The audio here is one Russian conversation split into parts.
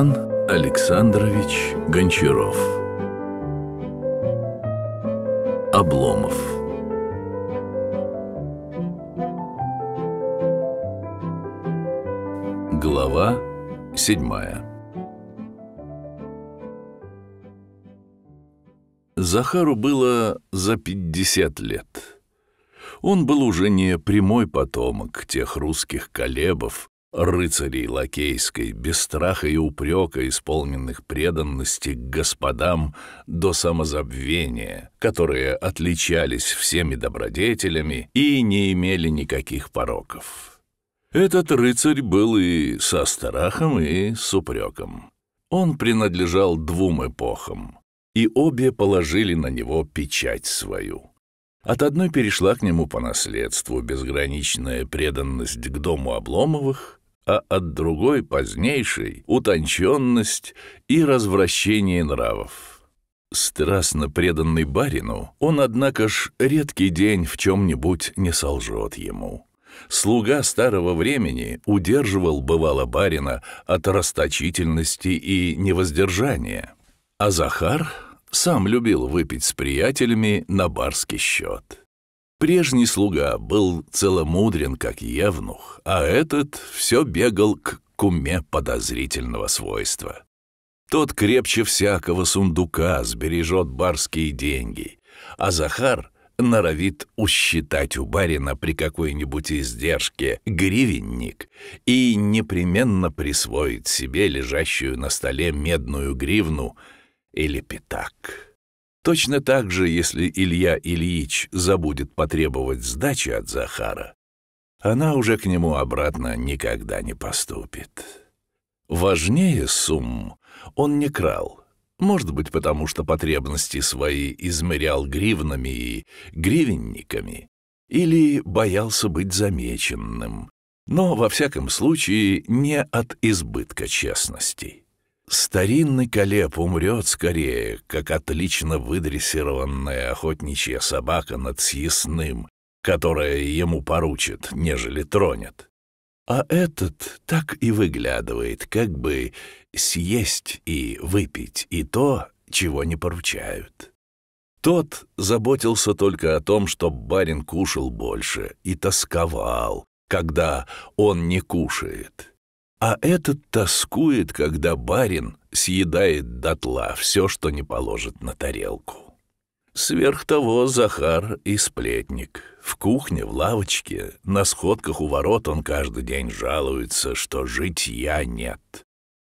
Иван Александрович Гончаров Обломов Глава седьмая Захару было за пятьдесят лет. Он был уже не прямой потомок тех русских колебов, рыцарей лакейской, без страха и упрека, исполненных преданности к господам до самозабвения, которые отличались всеми добродетелями и не имели никаких пороков. Этот рыцарь был и со страхом, и с упреком. Он принадлежал двум эпохам, и обе положили на него печать свою. От одной перешла к нему по наследству безграничная преданность к дому Обломовых, а от другой позднейшей — утонченность и развращение нравов. Страстно преданный барину, он, однако ж, редкий день в чем-нибудь не солжет ему. Слуга старого времени удерживал бывало барина от расточительности и невоздержания, а Захар сам любил выпить с приятелями на барский счет. Прежний слуга был целомудрен, как евнух, а этот все бегал к куме подозрительного свойства. Тот крепче всякого сундука сбережет барские деньги, а Захар норовит усчитать у барина при какой-нибудь издержке гривенник и непременно присвоит себе лежащую на столе медную гривну или пятак. Точно так же, если Илья Ильич забудет потребовать сдачи от Захара, она уже к нему обратно никогда не поступит. Важнее сумм он не крал, может быть, потому что потребности свои измерял гривнами и гривенниками, или боялся быть замеченным, но, во всяком случае, не от избытка честности. Старинный колеб умрет скорее, как отлично выдрессированная охотничья собака над съестным, которая ему поручит, нежели тронет. А этот так и выглядывает, как бы съесть и выпить и то, чего не поручают. Тот заботился только о том, чтоб барин кушал больше и тосковал, когда он не кушает. А этот тоскует, когда барин съедает дотла все, что не положит на тарелку. Сверх того Захар и сплетник. В кухне, в лавочке, на сходках у ворот он каждый день жалуется, что житья нет,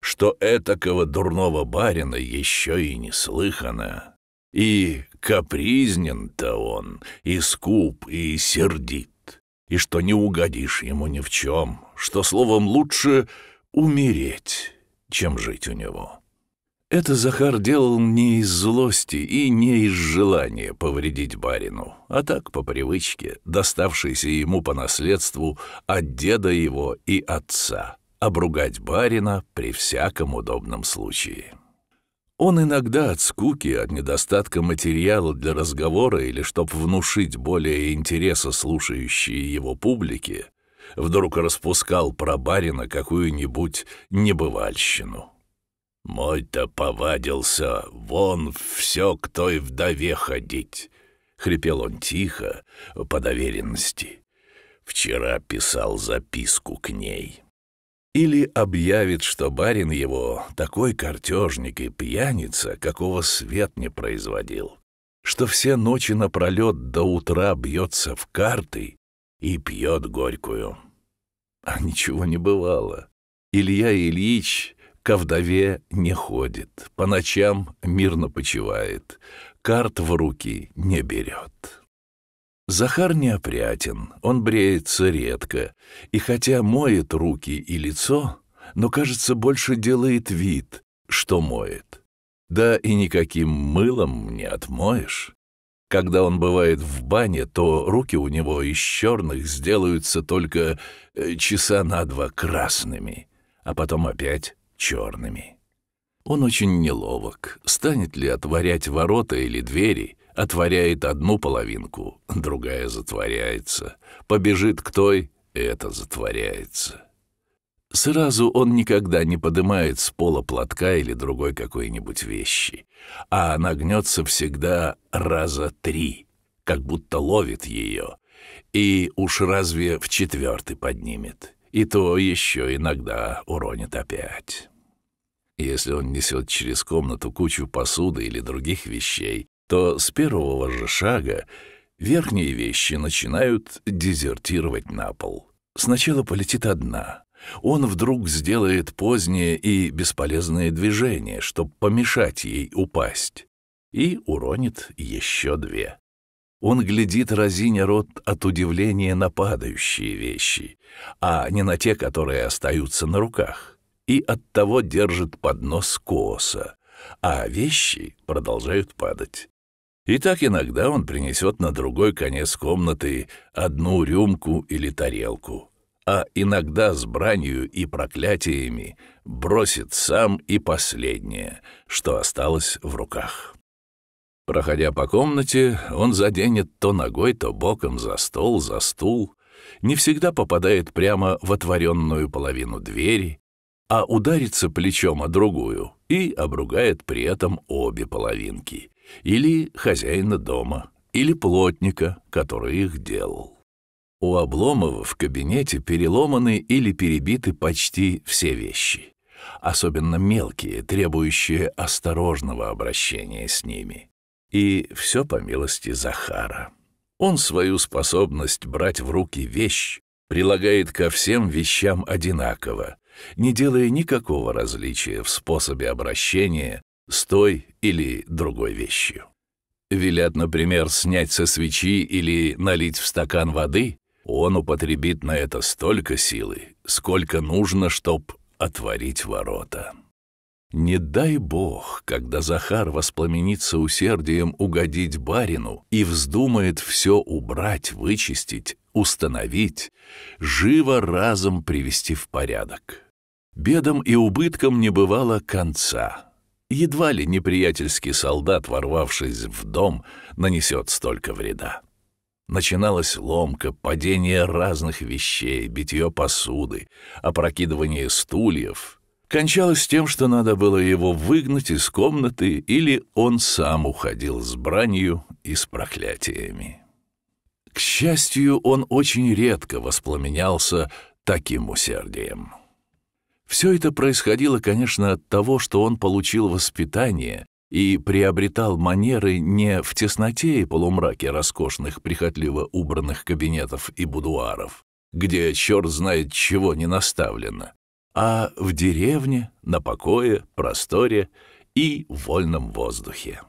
что этакого дурного барина еще и не слыхано. И капризнен-то он, и скуп, и сердит, и что не угодишь ему ни в чем, что словом лучше умереть, чем жить у него. Это Захар делал не из злости и не из желания повредить барину, а так по привычке, доставшейся ему по наследству от деда его и отца, обругать барина при всяком удобном случае. Он иногда от скуки, от недостатка материала для разговора или чтоб внушить более интереса слушающей его публике, вдруг распускал про барина какую-нибудь небывальщину. «Мой-то повадился, вон все к той вдове ходить», — хрипел он тихо, по доверенности. «Вчера писал записку к ней». Или объявит, что барин его такой картежник и пьяница, какого свет не производил, что все ночи напролет до утра бьется в карты и пьет горькую. А ничего не бывало. Илья Ильич ко вдове не ходит, по ночам мирно почивает, карт в руки не берет. Захар неопрятен, он бреется редко, и хотя моет руки и лицо, но, кажется, больше делает вид, что моет. Да и никаким мылом не отмоешь. Когда он бывает в бане, то руки у него из черных сделаются только э, часа на два красными, а потом опять черными. Он очень неловок. Станет ли отворять ворота или двери, отворяет одну половинку, другая затворяется. Побежит к той, это затворяется. Сразу он никогда не поднимает с пола платка или другой какой-нибудь вещи, а она гнется всегда раза три, как будто ловит ее, и уж разве в четвертый поднимет, и то еще иногда уронит опять. Если он несет через комнату кучу посуды или других вещей, то с первого же шага верхние вещи начинают дезертировать на пол. Сначала полетит одна — он вдруг сделает позднее и бесполезное движение, чтобы помешать ей упасть, и уронит еще две. Он глядит, разиня рот от удивления на падающие вещи, а не на те, которые остаются на руках, и оттого держит поднос косо, а вещи продолжают падать. И так иногда он принесет на другой конец комнаты одну рюмку или тарелку, а иногда с бранью и проклятиями бросит сам и последнее, что осталось в руках. Проходя по комнате, он заденет то ногой, то боком за стол, за стул, не всегда попадает прямо в отворенную половину двери, а ударится плечом о другую и обругает при этом обе половинки, или хозяина дома, или плотника, который их делал. У Обломова в кабинете переломаны или перебиты почти все вещи, особенно мелкие, требующие осторожного обращения с ними. И все по милости Захара. Он свою способность брать в руки вещь прилагает ко всем вещам одинаково, не делая никакого различия в способе обращения с той или другой вещью. Велят, например, снять со свечи или налить в стакан воды, он употребит на это столько силы, сколько нужно, чтоб отворить ворота. Не дай бог, когда Захар воспламенится усердием угодить барину и вздумает все убрать, вычистить, установить, живо разом привести в порядок. Бедам и убыткам не бывало конца. Едва ли неприятельский солдат, ворвавшись в дом, нанесет столько вреда. Начиналась ломка, падение разных вещей, битье посуды, опрокидывание стульев. Кончалось тем, что надо было его выгнать из комнаты, или он сам уходил с бранью и с проклятиями. К счастью, он очень редко воспламенялся таким усердием. Все это происходило, конечно, от того, что он получил воспитание, и приобретал манеры не в тесноте и полумраке роскошных, прихотливо убранных кабинетов и будуаров, где черт знает чего не наставлено, а в деревне, на покое, просторе и вольном воздухе.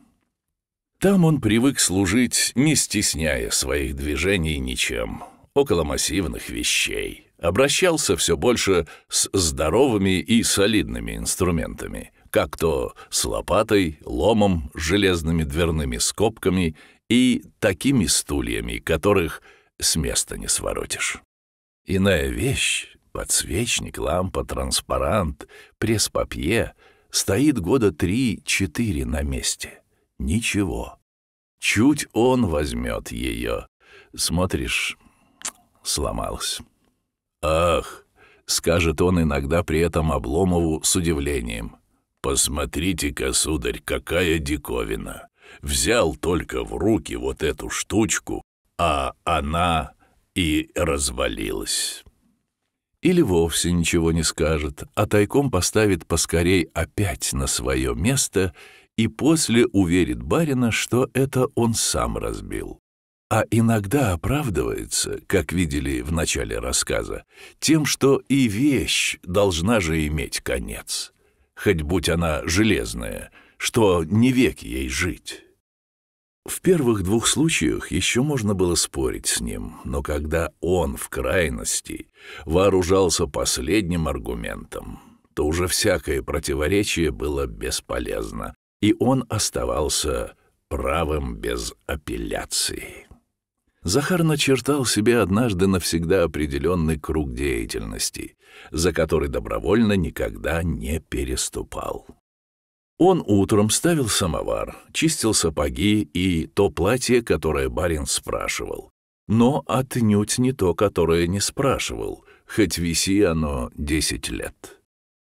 Там он привык служить, не стесняя своих движений ничем, около массивных вещей. Обращался все больше с здоровыми и солидными инструментами, как то с лопатой, ломом, железными дверными скобками и такими стульями, которых с места не своротишь. Иная вещь — подсвечник, лампа, транспарант, пресс-папье — стоит года три-четыре на месте. Ничего. Чуть он возьмет ее. Смотришь, сломалась. «Ах!» — скажет он иногда при этом Обломову с удивлением. «Посмотрите-ка, сударь, какая диковина! Взял только в руки вот эту штучку, а она и развалилась» или вовсе ничего не скажет, а тайком поставит поскорей опять на свое место и после уверит барина, что это он сам разбил. А иногда оправдывается, как видели в начале рассказа, тем, что и вещь должна же иметь конец хоть будь она железная, что не век ей жить. В первых двух случаях еще можно было спорить с ним, но когда он в крайности вооружался последним аргументом, то уже всякое противоречие было бесполезно, и он оставался правым без апелляции. Захар начертал себе однажды навсегда определенный круг деятельности, за который добровольно никогда не переступал. Он утром ставил самовар, чистил сапоги и то платье, которое барин спрашивал. Но отнюдь не то, которое не спрашивал, хоть виси оно десять лет.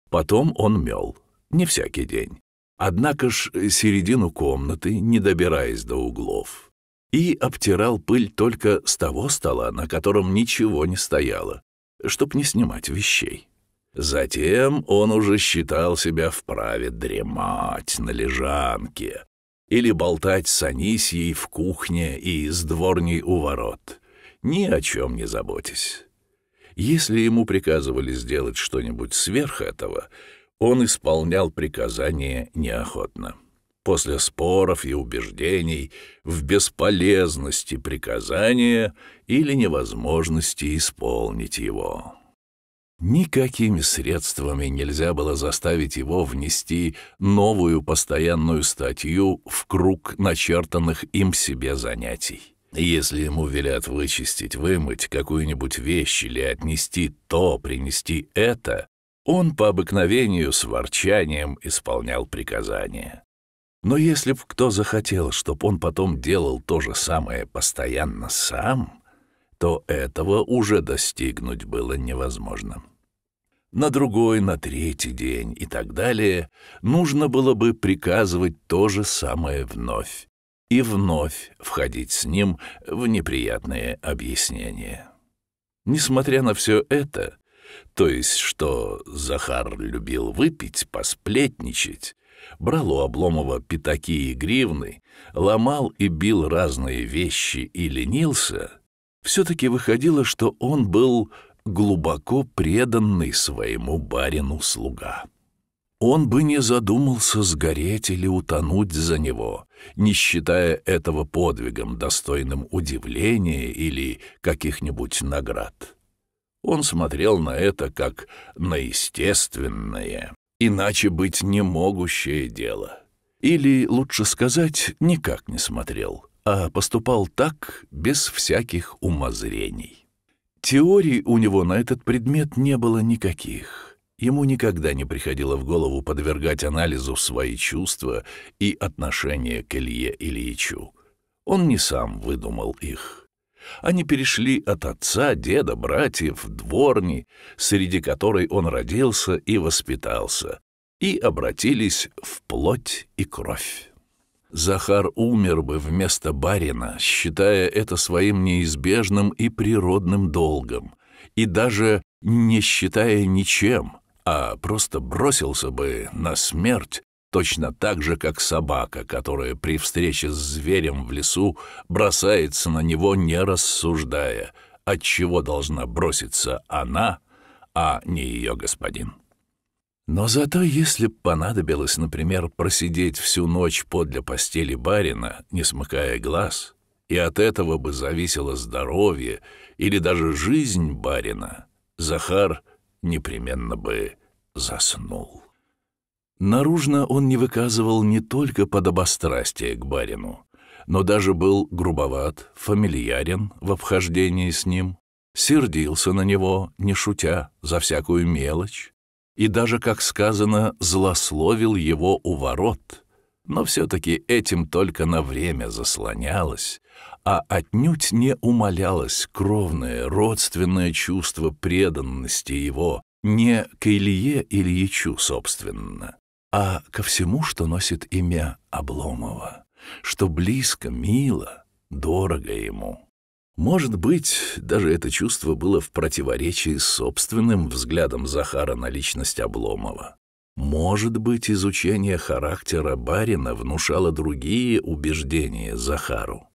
Потом он мел, не всякий день. Однако ж середину комнаты, не добираясь до углов и обтирал пыль только с того стола, на котором ничего не стояло, чтоб не снимать вещей. Затем он уже считал себя вправе дремать на лежанке или болтать с Анисьей в кухне и с дворней у ворот, ни о чем не заботясь. Если ему приказывали сделать что-нибудь сверх этого, он исполнял приказание неохотно. — после споров и убеждений в бесполезности приказания или невозможности исполнить его. Никакими средствами нельзя было заставить его внести новую постоянную статью в круг начертанных им себе занятий. Если ему велят вычистить, вымыть какую-нибудь вещь или отнести то, принести это, он по обыкновению с ворчанием исполнял приказания. Но если б кто захотел, чтоб он потом делал то же самое постоянно сам, то этого уже достигнуть было невозможно. На другой, на третий день и так далее нужно было бы приказывать то же самое вновь и вновь входить с ним в неприятные объяснения. Несмотря на все это, то есть что Захар любил выпить, посплетничать, брал у Обломова пятаки и гривны, ломал и бил разные вещи и ленился, все-таки выходило, что он был глубоко преданный своему барину слуга. Он бы не задумался сгореть или утонуть за него, не считая этого подвигом, достойным удивления или каких-нибудь наград. Он смотрел на это как на естественное, иначе быть не могущее дело. Или, лучше сказать, никак не смотрел, а поступал так, без всяких умозрений. Теорий у него на этот предмет не было никаких. Ему никогда не приходило в голову подвергать анализу свои чувства и отношения к Илье Ильичу. Он не сам выдумал их. Они перешли от отца, деда, братьев, дворни, среди которой он родился и воспитался, и обратились в плоть и кровь. Захар умер бы вместо барина, считая это своим неизбежным и природным долгом, и даже не считая ничем, а просто бросился бы на смерть, точно так же, как собака, которая при встрече с зверем в лесу бросается на него, не рассуждая, от чего должна броситься она, а не ее господин. Но зато, если б понадобилось, например, просидеть всю ночь подле постели барина, не смыкая глаз, и от этого бы зависело здоровье или даже жизнь барина, Захар непременно бы заснул. Наружно он не выказывал не только подобострастия к барину, но даже был грубоват, фамильярен в обхождении с ним, сердился на него, не шутя, за всякую мелочь, и даже, как сказано, злословил его у ворот, но все-таки этим только на время заслонялось, а отнюдь не умалялось кровное, родственное чувство преданности его, не к Илье Ильичу, собственно, а ко всему, что носит имя Обломова, что близко, мило, дорого ему. Может быть, даже это чувство было в противоречии с собственным взглядом Захара на личность Обломова. Может быть, изучение характера барина внушало другие убеждения Захару.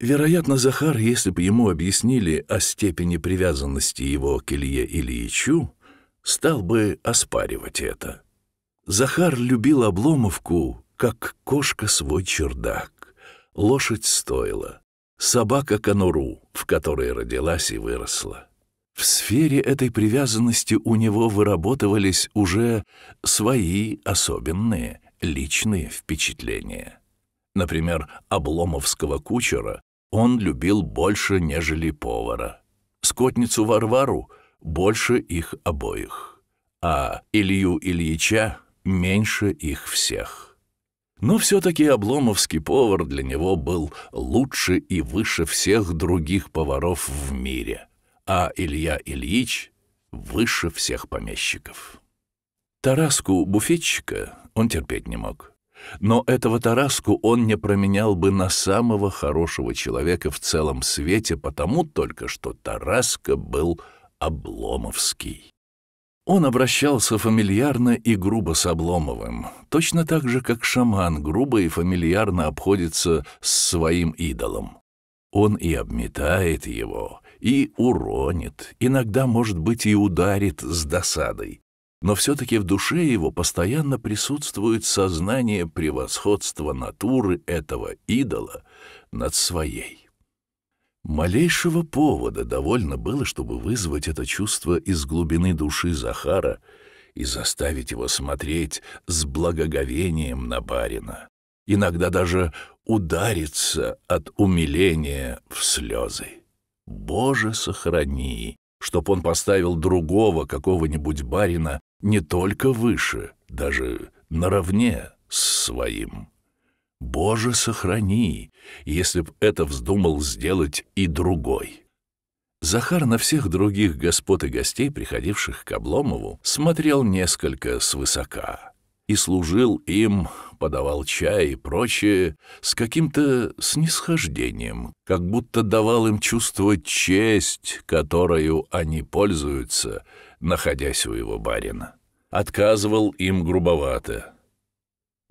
Вероятно, Захар, если бы ему объяснили о степени привязанности его к Илье Ильичу, стал бы оспаривать это. Захар любил Обломовку, как кошка свой чердак. Лошадь стоила, собака конуру, в которой родилась и выросла. В сфере этой привязанности у него выработывались уже свои особенные личные впечатления. Например, обломовского кучера он любил больше, нежели повара. Скотницу Варвару — больше их обоих. А Илью Ильича меньше их всех. Но все-таки обломовский повар для него был лучше и выше всех других поваров в мире, а Илья Ильич выше всех помещиков. Тараску буфетчика он терпеть не мог. Но этого Тараску он не променял бы на самого хорошего человека в целом свете, потому только что Тараска был обломовский. Он обращался фамильярно и грубо с Обломовым, точно так же, как шаман грубо и фамильярно обходится с своим идолом. Он и обметает его, и уронит, иногда, может быть, и ударит с досадой. Но все-таки в душе его постоянно присутствует сознание превосходства натуры этого идола над своей. Малейшего повода довольно было, чтобы вызвать это чувство из глубины души Захара и заставить его смотреть с благоговением на барина, иногда даже удариться от умиления в слезы. Боже, сохрани, чтоб он поставил другого какого-нибудь барина не только выше, даже наравне с своим. Боже, сохрани, если б это вздумал сделать и другой. Захар на всех других господ и гостей, приходивших к Обломову, смотрел несколько свысока и служил им, подавал чай и прочее с каким-то снисхождением, как будто давал им чувствовать честь, которую они пользуются, находясь у его барина. Отказывал им грубовато —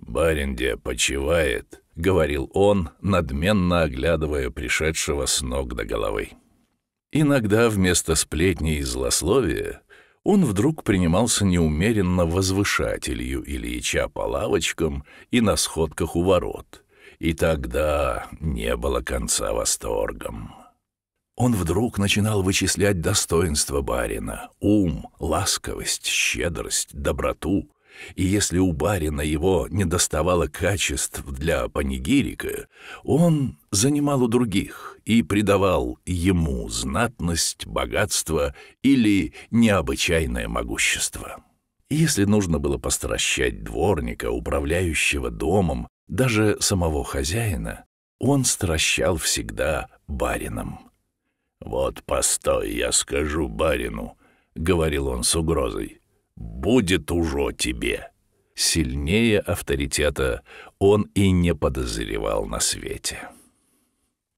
«Баринде почивает», — говорил он, надменно оглядывая пришедшего с ног до головы. Иногда вместо сплетни и злословия он вдруг принимался неумеренно возвышать Илью Ильича по лавочкам и на сходках у ворот, и тогда не было конца восторгом. Он вдруг начинал вычислять достоинства барина, ум, ласковость, щедрость, доброту, и если у барина его не доставало качеств для панигирика, он занимал у других и придавал ему знатность, богатство или необычайное могущество. Если нужно было постращать дворника, управляющего домом, даже самого хозяина, он стращал всегда барином. «Вот постой, я скажу барину», — говорил он с угрозой. Будет уже тебе. Сильнее авторитета он и не подозревал на свете.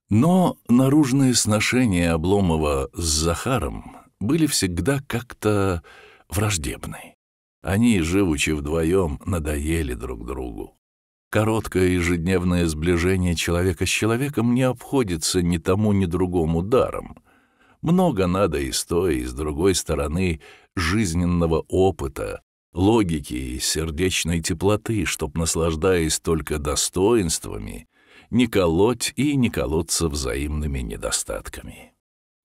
Но наружные сношения Обломова с Захаром были всегда как-то враждебны. Они, живучи вдвоем, надоели друг другу. Короткое ежедневное сближение человека с человеком не обходится ни тому, ни другому даром — много надо и с той, и с другой стороны жизненного опыта, логики и сердечной теплоты, чтоб, наслаждаясь только достоинствами, не колоть и не колоться взаимными недостатками.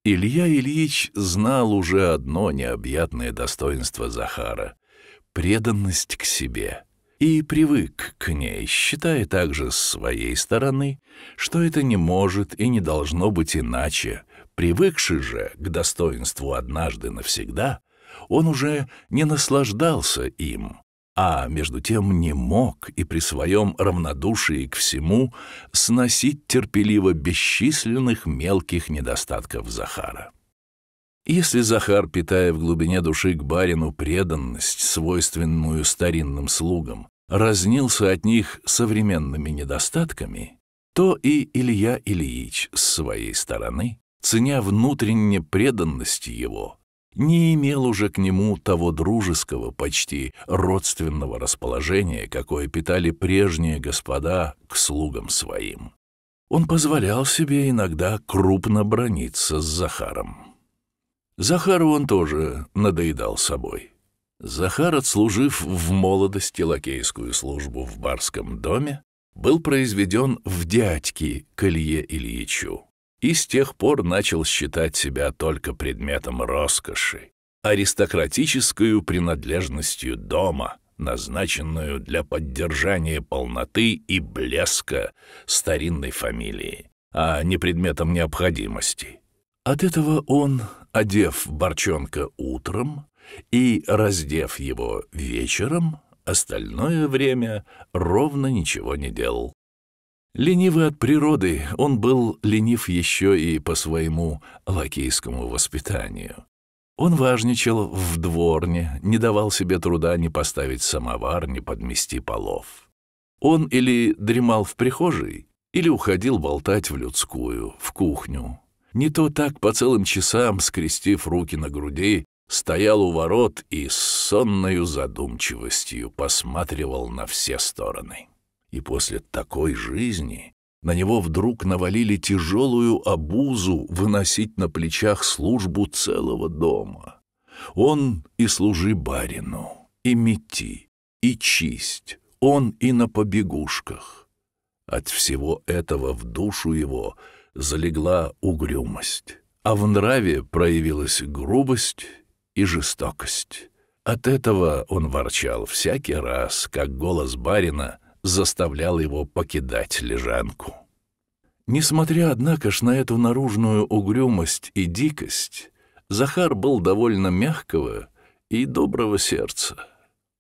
Илья Ильич знал уже одно необъятное достоинство Захара — преданность к себе. И привык к ней, считая также с своей стороны, что это не может и не должно быть иначе — Привыкший же к достоинству однажды навсегда, он уже не наслаждался им, а между тем не мог и при своем равнодушии к всему сносить терпеливо бесчисленных мелких недостатков Захара. Если Захар, питая в глубине души к барину преданность, свойственную старинным слугам, разнился от них современными недостатками, то и Илья Ильич с своей стороны ценя внутренне преданность его, не имел уже к нему того дружеского, почти родственного расположения, какое питали прежние господа к слугам своим. Он позволял себе иногда крупно брониться с Захаром. Захару он тоже надоедал собой. Захар, отслужив в молодости лакейскую службу в барском доме, был произведен в дядьки к Илье Ильичу и с тех пор начал считать себя только предметом роскоши, аристократическую принадлежностью дома, назначенную для поддержания полноты и блеска старинной фамилии, а не предметом необходимости. От этого он, одев Борчонка утром и раздев его вечером, остальное время ровно ничего не делал. Ленивый от природы, он был ленив еще и по своему лакейскому воспитанию. Он важничал в дворне, не давал себе труда ни поставить самовар, ни подмести полов. Он или дремал в прихожей, или уходил болтать в людскую, в кухню. Не то так по целым часам, скрестив руки на груди, стоял у ворот и с сонною задумчивостью посматривал на все стороны. И после такой жизни на него вдруг навалили тяжелую обузу выносить на плечах службу целого дома. Он и служи барину, и мети, и чисть, он и на побегушках. От всего этого в душу его залегла угрюмость, а в нраве проявилась грубость и жестокость. От этого он ворчал всякий раз, как голос барина — заставлял его покидать лежанку. Несмотря, однако ж, на эту наружную угрюмость и дикость, Захар был довольно мягкого и доброго сердца.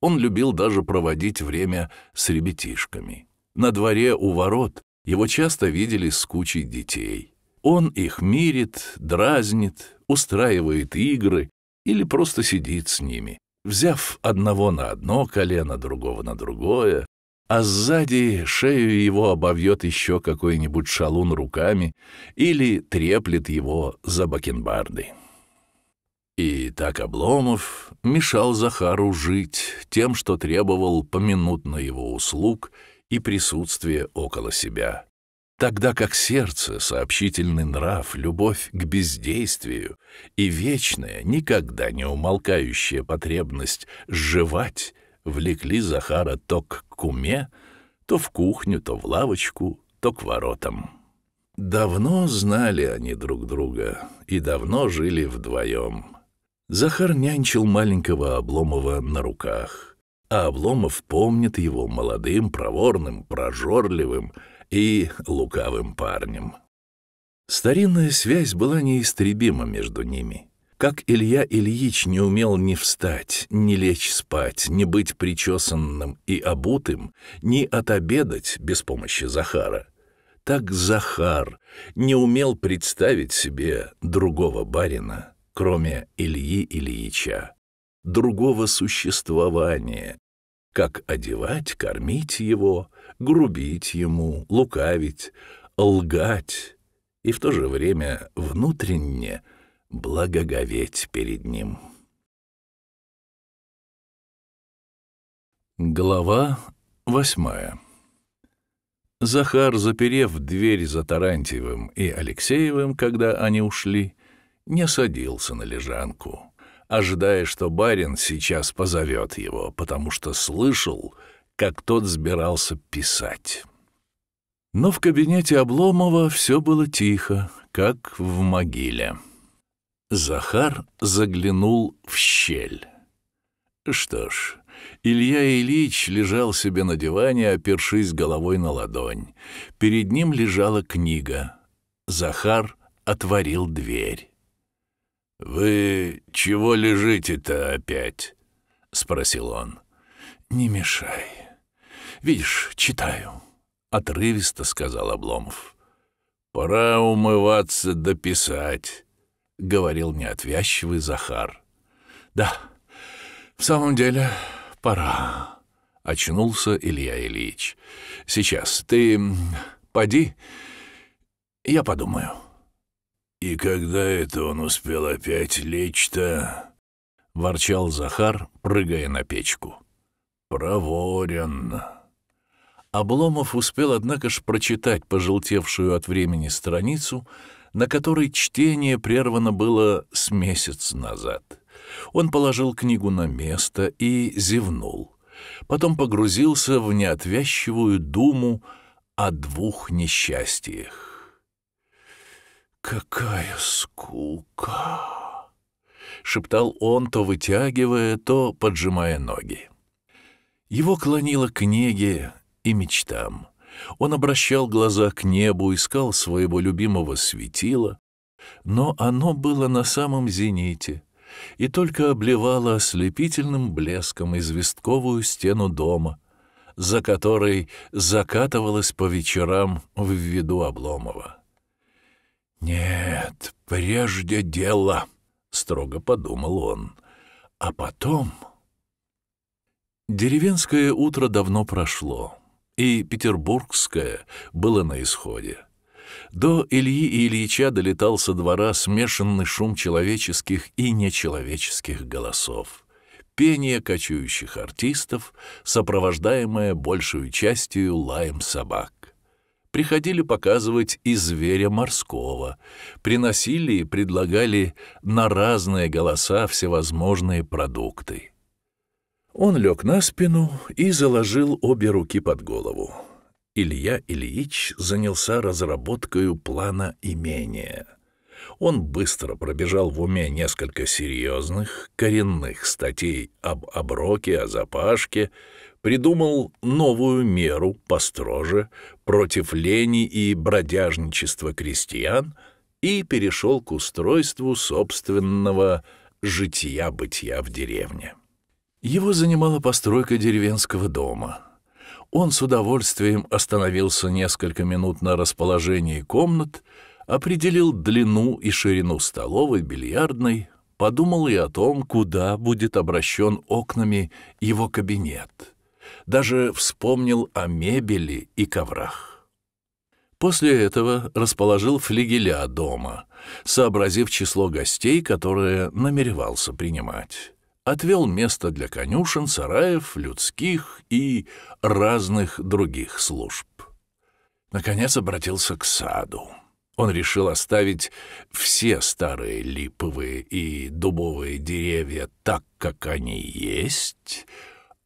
Он любил даже проводить время с ребятишками. На дворе у ворот его часто видели с кучей детей. Он их мирит, дразнит, устраивает игры или просто сидит с ними, взяв одного на одно колено, другого на другое, а сзади шею его обовьет еще какой-нибудь шалун руками или треплет его за бакенбарды. И так Обломов мешал Захару жить тем, что требовал поминутно его услуг и присутствия около себя. Тогда как сердце, сообщительный нрав, любовь к бездействию и вечная, никогда не умолкающая потребность «жевать» влекли Захара то к куме, то в кухню, то в лавочку, то к воротам. Давно знали они друг друга и давно жили вдвоем. Захар нянчил маленького Обломова на руках, а Обломов помнит его молодым, проворным, прожорливым и лукавым парнем. Старинная связь была неистребима между ними — как Илья Ильич не умел ни встать, ни лечь спать, ни быть причесанным и обутым, ни отобедать без помощи Захара, так Захар не умел представить себе другого барина, кроме Ильи Ильича, другого существования, как одевать, кормить его, грубить ему, лукавить, лгать и в то же время внутренне – благоговеть перед ним. Глава восьмая Захар, заперев дверь за Тарантьевым и Алексеевым, когда они ушли, не садился на лежанку, ожидая, что барин сейчас позовет его, потому что слышал, как тот сбирался писать. Но в кабинете Обломова все было тихо, как в могиле. Захар заглянул в щель. Что ж, Илья Ильич лежал себе на диване, опершись головой на ладонь. Перед ним лежала книга. Захар отворил дверь. «Вы чего лежите-то опять?» — спросил он. «Не мешай. Видишь, читаю», — отрывисто сказал Обломов. «Пора умываться дописать». — говорил неотвязчивый Захар. «Да, в самом деле пора», — очнулся Илья Ильич. «Сейчас ты поди, я подумаю». «И когда это он успел опять лечь-то?» — ворчал Захар, прыгая на печку. «Проворен». Обломов успел, однако ж, прочитать пожелтевшую от времени страницу — на которой чтение прервано было с месяц назад. Он положил книгу на место и зевнул. Потом погрузился в неотвязчивую думу о двух несчастьях. «Какая скука!» — шептал он, то вытягивая, то поджимая ноги. Его клонило к неге и мечтам — он обращал глаза к небу, искал своего любимого светила, но оно было на самом зените и только обливало ослепительным блеском известковую стену дома, за которой закатывалось по вечерам в виду Обломова. «Нет, прежде дело», — строго подумал он, — «а потом...» Деревенское утро давно прошло и петербургское было на исходе. До Ильи и Ильича долетал со двора смешанный шум человеческих и нечеловеческих голосов, пение кочующих артистов, сопровождаемое большую частью лаем собак. Приходили показывать и зверя морского, приносили и предлагали на разные голоса всевозможные продукты. Он лег на спину и заложил обе руки под голову. Илья Ильич занялся разработкой плана имения. Он быстро пробежал в уме несколько серьезных, коренных статей об оброке, о запашке, придумал новую меру построже против лени и бродяжничества крестьян и перешел к устройству собственного жития-бытия в деревне. Его занимала постройка деревенского дома. Он с удовольствием остановился несколько минут на расположении комнат, определил длину и ширину столовой, бильярдной, подумал и о том, куда будет обращен окнами его кабинет. Даже вспомнил о мебели и коврах. После этого расположил флигеля дома, сообразив число гостей, которые намеревался принимать отвел место для конюшен, сараев, людских и разных других служб. Наконец обратился к саду. Он решил оставить все старые липовые и дубовые деревья так, как они есть,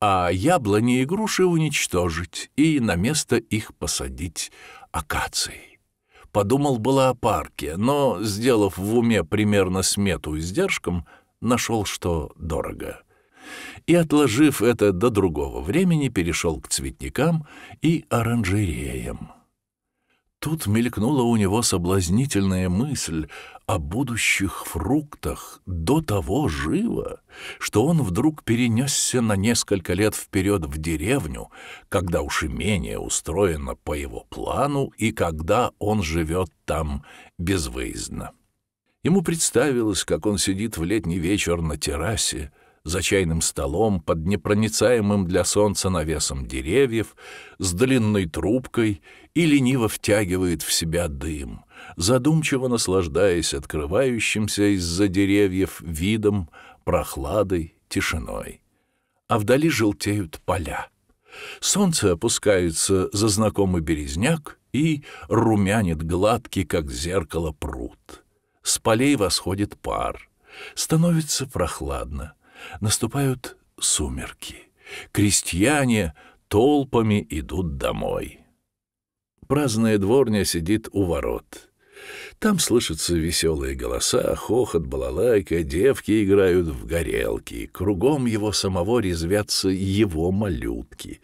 а яблони и груши уничтожить и на место их посадить акацией. Подумал было о парке, но, сделав в уме примерно смету издержкам, нашел, что дорого. И, отложив это до другого времени, перешел к цветникам и оранжереям. Тут мелькнула у него соблазнительная мысль о будущих фруктах до того живо, что он вдруг перенесся на несколько лет вперед в деревню, когда уж имение устроено по его плану и когда он живет там безвыездно. Ему представилось, как он сидит в летний вечер на террасе, за чайным столом, под непроницаемым для солнца навесом деревьев, с длинной трубкой и лениво втягивает в себя дым, задумчиво наслаждаясь открывающимся из-за деревьев видом, прохладой, тишиной. А вдали желтеют поля. Солнце опускается за знакомый березняк и румянит гладкий, как зеркало, пруд. С полей восходит пар. Становится прохладно. Наступают сумерки. Крестьяне толпами идут домой. Праздная дворня сидит у ворот. Там слышатся веселые голоса, хохот, балалайка, девки играют в горелки, кругом его самого резвятся его малютки.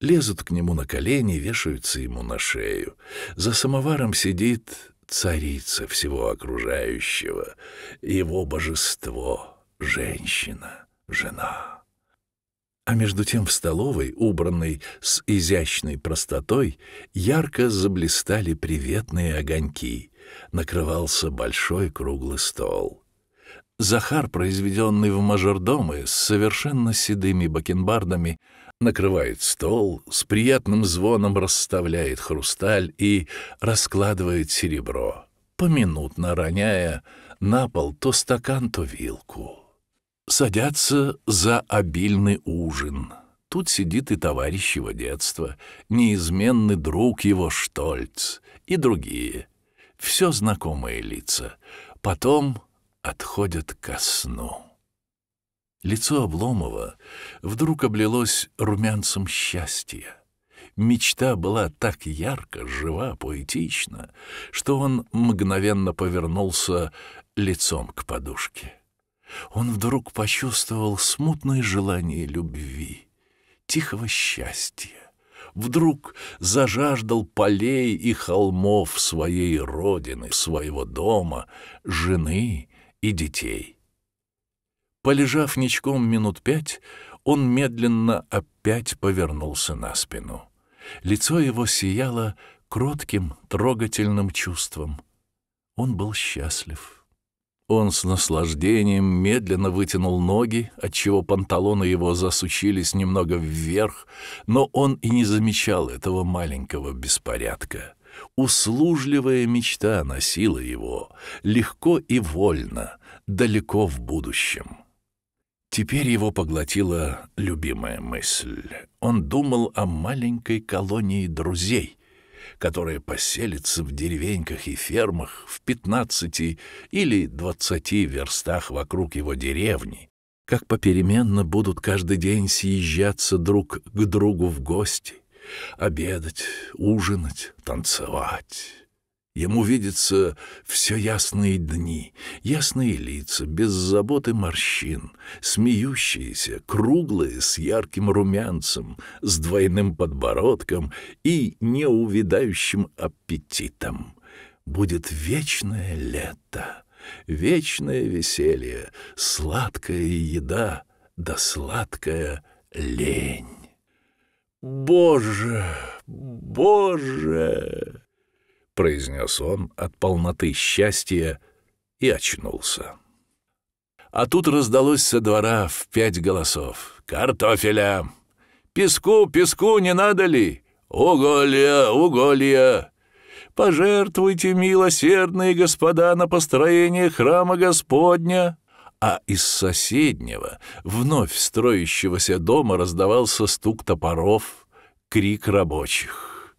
Лезут к нему на колени, вешаются ему на шею. За самоваром сидит царица всего окружающего, его божество, женщина, жена. А между тем в столовой, убранной с изящной простотой, ярко заблистали приветные огоньки. Накрывался большой круглый стол. Захар, произведенный в мажордомы с совершенно седыми бакенбардами, накрывает стол, с приятным звоном расставляет хрусталь и раскладывает серебро, поминутно роняя на пол то стакан, то вилку. Садятся за обильный ужин. Тут сидит и товарищ его детства, неизменный друг его Штольц и другие. Все знакомые лица. Потом отходят ко сну. Лицо Обломова вдруг облилось румянцем счастья. Мечта была так ярко, жива, поэтична, что он мгновенно повернулся лицом к подушке. Он вдруг почувствовал смутное желание любви, тихого счастья вдруг зажаждал полей и холмов своей родины, своего дома, жены и детей. Полежав ничком минут пять, он медленно опять повернулся на спину. Лицо его сияло кротким, трогательным чувством. Он был счастлив. Он с наслаждением медленно вытянул ноги, отчего панталоны его засучились немного вверх, но он и не замечал этого маленького беспорядка. Услужливая мечта носила его, легко и вольно, далеко в будущем. Теперь его поглотила любимая мысль. Он думал о маленькой колонии друзей, которая поселится в деревеньках и фермах в 15 или 20 верстах вокруг его деревни, как попеременно будут каждый день съезжаться друг к другу в гости, обедать, ужинать, танцевать. Ему видятся все ясные дни, ясные лица, без заботы морщин, смеющиеся, круглые, с ярким румянцем, с двойным подбородком и неувидающим аппетитом. Будет вечное лето, вечное веселье, сладкая еда да сладкая лень. Боже, Боже! — произнес он от полноты счастья и очнулся. А тут раздалось со двора в пять голосов. «Картофеля! Песку, песку не надо ли? Уголья, уголья! Пожертвуйте, милосердные господа, на построение храма Господня!» А из соседнего, вновь строящегося дома раздавался стук топоров, крик рабочих.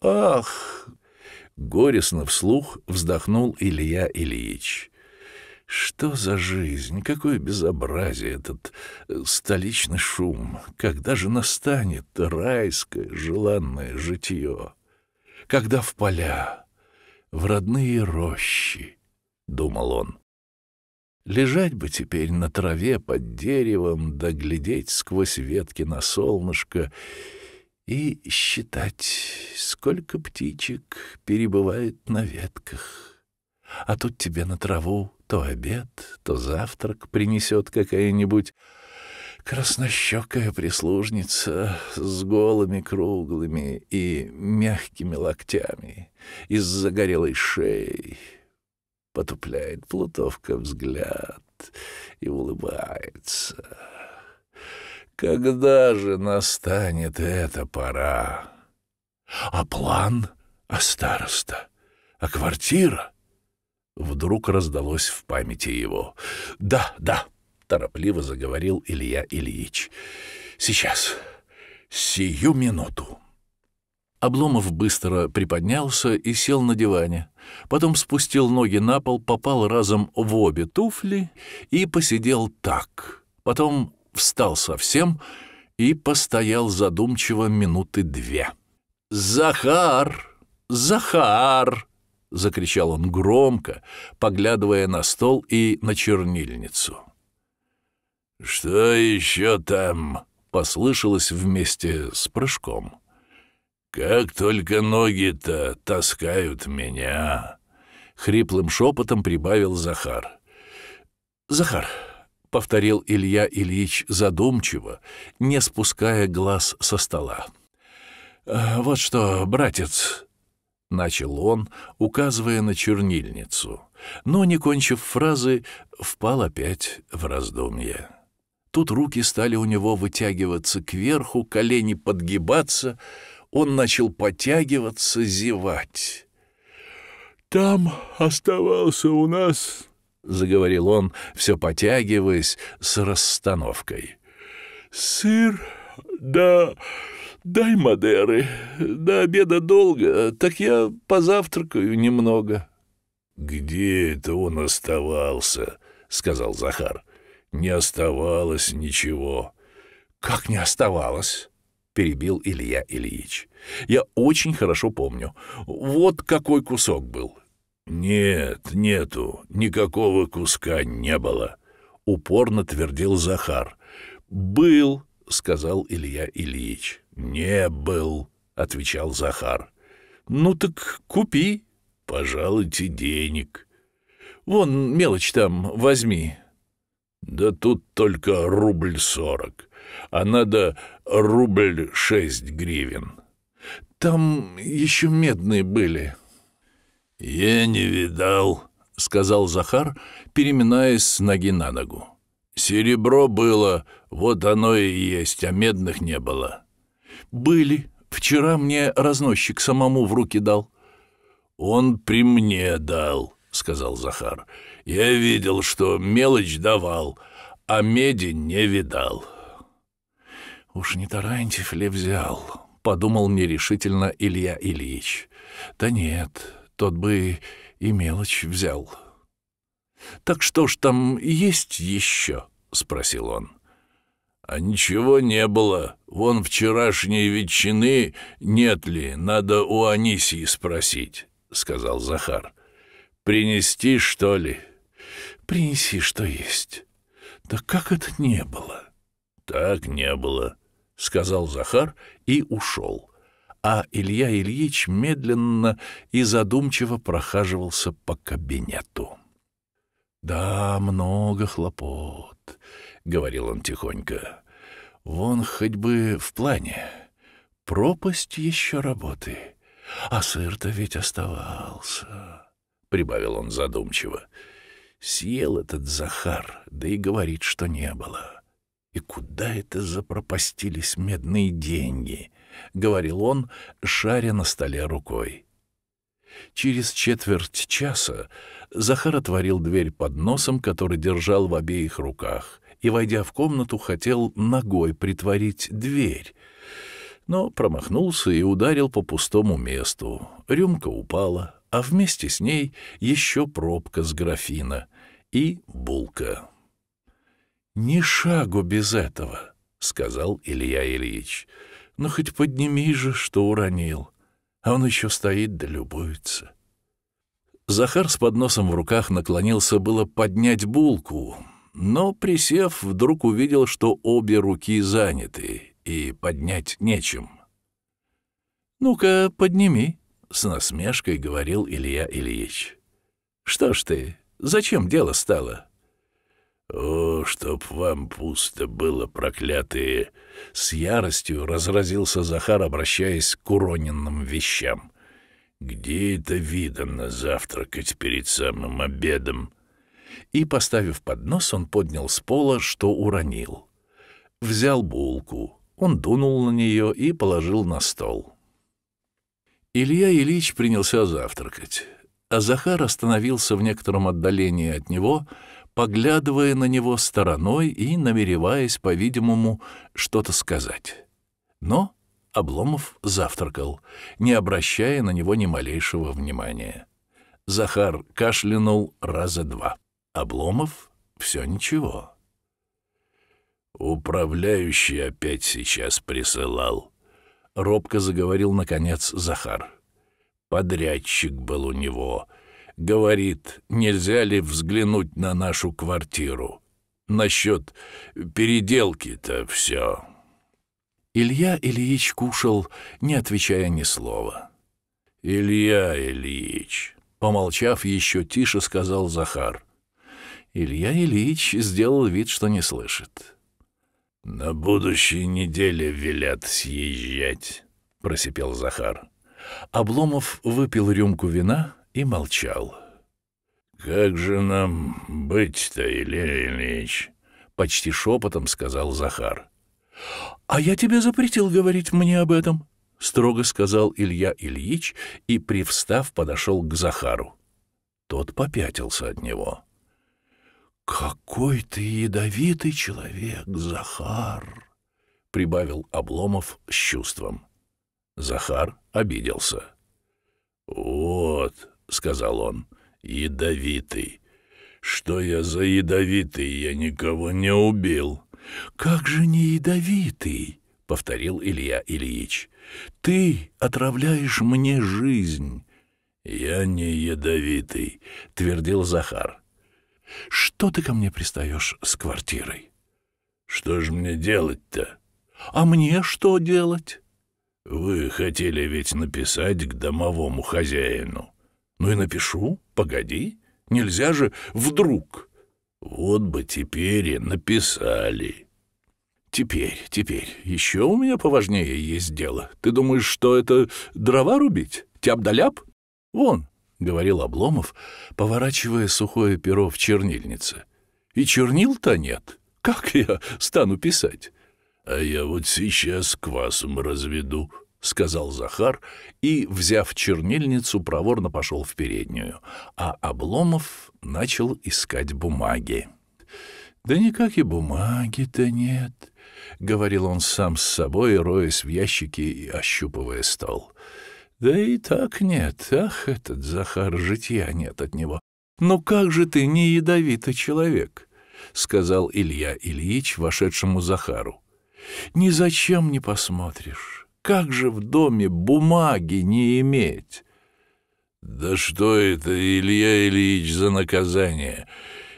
«Ах!» Горестно вслух вздохнул Илья Ильич. Что за жизнь, какое безобразие этот э, столичный шум. Когда же настанет райское желанное житье? Когда в поля, в родные рощи, — думал он. Лежать бы теперь на траве под деревом, да глядеть сквозь ветки на солнышко — и считать, сколько птичек перебывает на ветках. А тут тебе на траву то обед, то завтрак принесет какая-нибудь краснощекая прислужница с голыми круглыми и мягкими локтями и с загорелой шеей. Потупляет плутовка взгляд и улыбается. Когда же настанет эта пора? А план, а староста, а квартира? Вдруг раздалось в памяти его. Да, да, торопливо заговорил Илья Ильич. Сейчас, сию минуту. Обломов быстро приподнялся и сел на диване. Потом спустил ноги на пол, попал разом в обе туфли и посидел так. Потом встал совсем и постоял задумчиво минуты две. «Захар! Захар!» — закричал он громко, поглядывая на стол и на чернильницу. «Что еще там?» — послышалось вместе с прыжком. «Как только ноги-то таскают меня!» — хриплым шепотом прибавил Захар. «Захар!» — повторил Илья Ильич задумчиво, не спуская глаз со стола. «Э, «Вот что, братец», — начал он, указывая на чернильницу, но, не кончив фразы, впал опять в раздумье. Тут руки стали у него вытягиваться кверху, колени подгибаться, он начал потягиваться, зевать. «Там оставался у нас — заговорил он, все потягиваясь с расстановкой. «Сыр, да дай Мадеры. До обеда долго, так я позавтракаю немного». «Где это он оставался?» — сказал Захар. «Не оставалось ничего». «Как не оставалось?» — перебил Илья Ильич. «Я очень хорошо помню. Вот какой кусок был. «Нет, нету, никакого куска не было», — упорно твердил Захар. «Был», — сказал Илья Ильич. «Не был», — отвечал Захар. «Ну так купи». «Пожалуйте денег». «Вон мелочь там возьми». «Да тут только рубль сорок, а надо рубль шесть гривен». «Там еще медные были», «Я не видал», — сказал Захар, переминаясь с ноги на ногу. «Серебро было, вот оно и есть, а медных не было». «Были. Вчера мне разносчик самому в руки дал». «Он при мне дал», — сказал Захар. «Я видел, что мелочь давал, а меди не видал». «Уж не Тарантьев ли взял?» — подумал нерешительно Илья Ильич. «Да нет, тот бы и мелочь взял. «Так что ж там есть еще?» — спросил он. «А ничего не было. Вон вчерашней ветчины нет ли, надо у Анисии спросить», — сказал Захар. «Принести, что ли?» «Принеси, что есть». «Да как это не было?» «Так не было», — сказал Захар и ушел а Илья Ильич медленно и задумчиво прохаживался по кабинету. «Да, много хлопот», — говорил он тихонько. «Вон хоть бы в плане. Пропасть еще работы. А сыр-то ведь оставался», — прибавил он задумчиво. «Съел этот Захар, да и говорит, что не было. И куда это запропастились медные деньги?» — говорил он, шаря на столе рукой. Через четверть часа Захар отворил дверь под носом, который держал в обеих руках, и, войдя в комнату, хотел ногой притворить дверь, но промахнулся и ударил по пустому месту. Рюмка упала, а вместе с ней еще пробка с графина и булка. «Ни шагу без этого», — сказал Илья Ильич. Ну, хоть подними же, что уронил. А он еще стоит да любуется. Захар с подносом в руках наклонился было поднять булку, но, присев, вдруг увидел, что обе руки заняты, и поднять нечем. «Ну-ка, подними», — с насмешкой говорил Илья Ильич. «Что ж ты, зачем дело стало?» «О, чтоб вам пусто было, проклятые!» С яростью разразился Захар, обращаясь к уроненным вещам. «Где это видано завтракать перед самым обедом?» И, поставив поднос, он поднял с пола, что уронил. Взял булку, он дунул на нее и положил на стол. Илья Ильич принялся завтракать, а Захар остановился в некотором отдалении от него — поглядывая на него стороной и намереваясь, по-видимому, что-то сказать. Но Обломов завтракал, не обращая на него ни малейшего внимания. Захар кашлянул раза два. Обломов — все ничего. «Управляющий опять сейчас присылал», — робко заговорил, наконец, Захар. «Подрядчик был у него, говорит, нельзя ли взглянуть на нашу квартиру. Насчет переделки-то все. Илья Ильич кушал, не отвечая ни слова. «Илья Ильич», — помолчав еще тише, сказал Захар. Илья Ильич сделал вид, что не слышит. «На будущей неделе велят съезжать», — просипел Захар. Обломов выпил рюмку вина, и молчал. «Как же нам быть-то, Илья Ильич?» — почти шепотом сказал Захар. «А я тебе запретил говорить мне об этом», — строго сказал Илья Ильич и, привстав, подошел к Захару. Тот попятился от него. «Какой ты ядовитый человек, Захар!» — прибавил Обломов с чувством. Захар обиделся. «Вот, — сказал он, — «ядовитый». «Что я за ядовитый? Я никого не убил». «Как же не ядовитый?» — повторил Илья Ильич. «Ты отравляешь мне жизнь». «Я не ядовитый», — твердил Захар. «Что ты ко мне пристаешь с квартирой?» «Что же мне делать-то?» «А мне что делать?» «Вы хотели ведь написать к домовому хозяину». Ну и напишу, погоди, нельзя же вдруг. Вот бы теперь и написали. Теперь, теперь, еще у меня поважнее есть дело. Ты думаешь, что это дрова рубить? Тяп-да-ляп? Вон, — говорил Обломов, поворачивая сухое перо в чернильнице. И чернил-то нет. Как я стану писать? А я вот сейчас квасом разведу, — сказал Захар и, взяв чернильницу, проворно пошел в переднюю, а Обломов начал искать бумаги. «Да никак и бумаги-то нет», — говорил он сам с собой, роясь в ящике и ощупывая стол. «Да и так нет. Ах, этот Захар, житья нет от него. Ну как же ты не ядовитый человек?» — сказал Илья Ильич вошедшему Захару. «Ни зачем не посмотришь». Как же в доме бумаги не иметь? Да что это, Илья Ильич, за наказание?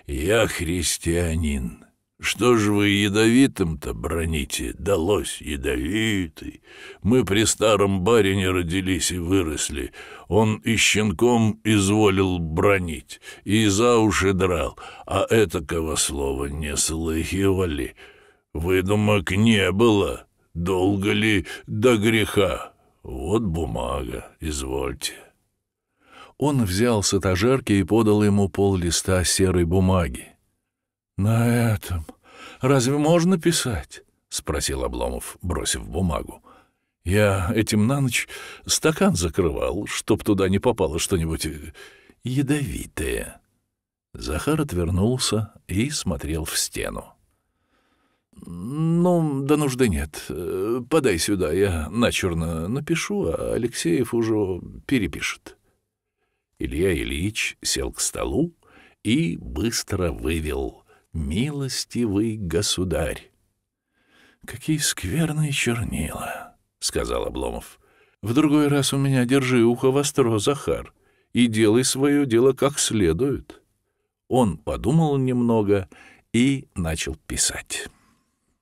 Я христианин. Что же вы ядовитым-то броните? Далось ядовитый. Мы при старом барине родились и выросли. Он и щенком изволил бронить, и за уши драл, а этакого слова не слыхивали. Выдумок не было. Долго ли до греха? Вот бумага, извольте. Он взял с этажерки и подал ему пол листа серой бумаги. На этом разве можно писать? спросил Обломов, бросив бумагу. Я этим на ночь стакан закрывал, чтоб туда не попало что-нибудь ядовитое. Захар отвернулся и смотрел в стену. «Ну, до нужды нет. Подай сюда, я начерно напишу, а Алексеев уже перепишет». Илья Ильич сел к столу и быстро вывел «Милостивый государь». «Какие скверные чернила», — сказал Обломов. «В другой раз у меня держи ухо востро, Захар, и делай свое дело как следует». Он подумал немного и начал писать.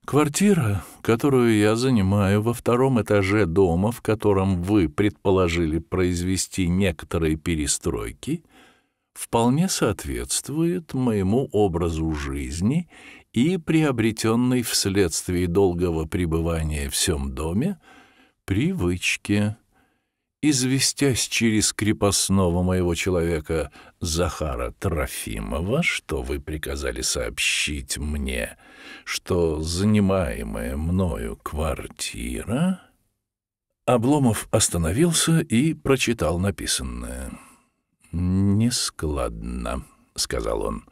Квартира, которую я занимаю во втором этаже дома, в котором вы предположили произвести некоторые перестройки, вполне соответствует моему образу жизни и приобретенной вследствие долгого пребывания в всем доме привычке. Известясь через крепостного моего человека Захара Трофимова, что вы приказали сообщить мне — что занимаемая мною квартира... Обломов остановился и прочитал написанное. «Нескладно», — сказал он.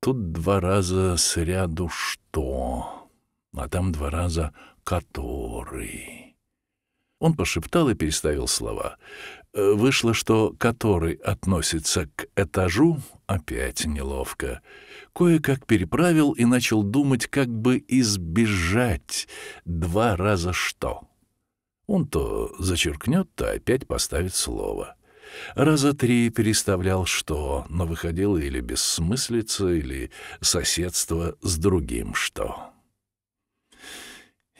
«Тут два раза с сряду «что», а там два раза «который». Он пошептал и переставил слова. Э, вышло, что «который» относится к этажу, опять неловко. «Который» кое-как переправил и начал думать, как бы избежать два раза что. Он то зачеркнет, то опять поставит слово. Раза три переставлял что, но выходило или бессмыслица, или соседство с другим что.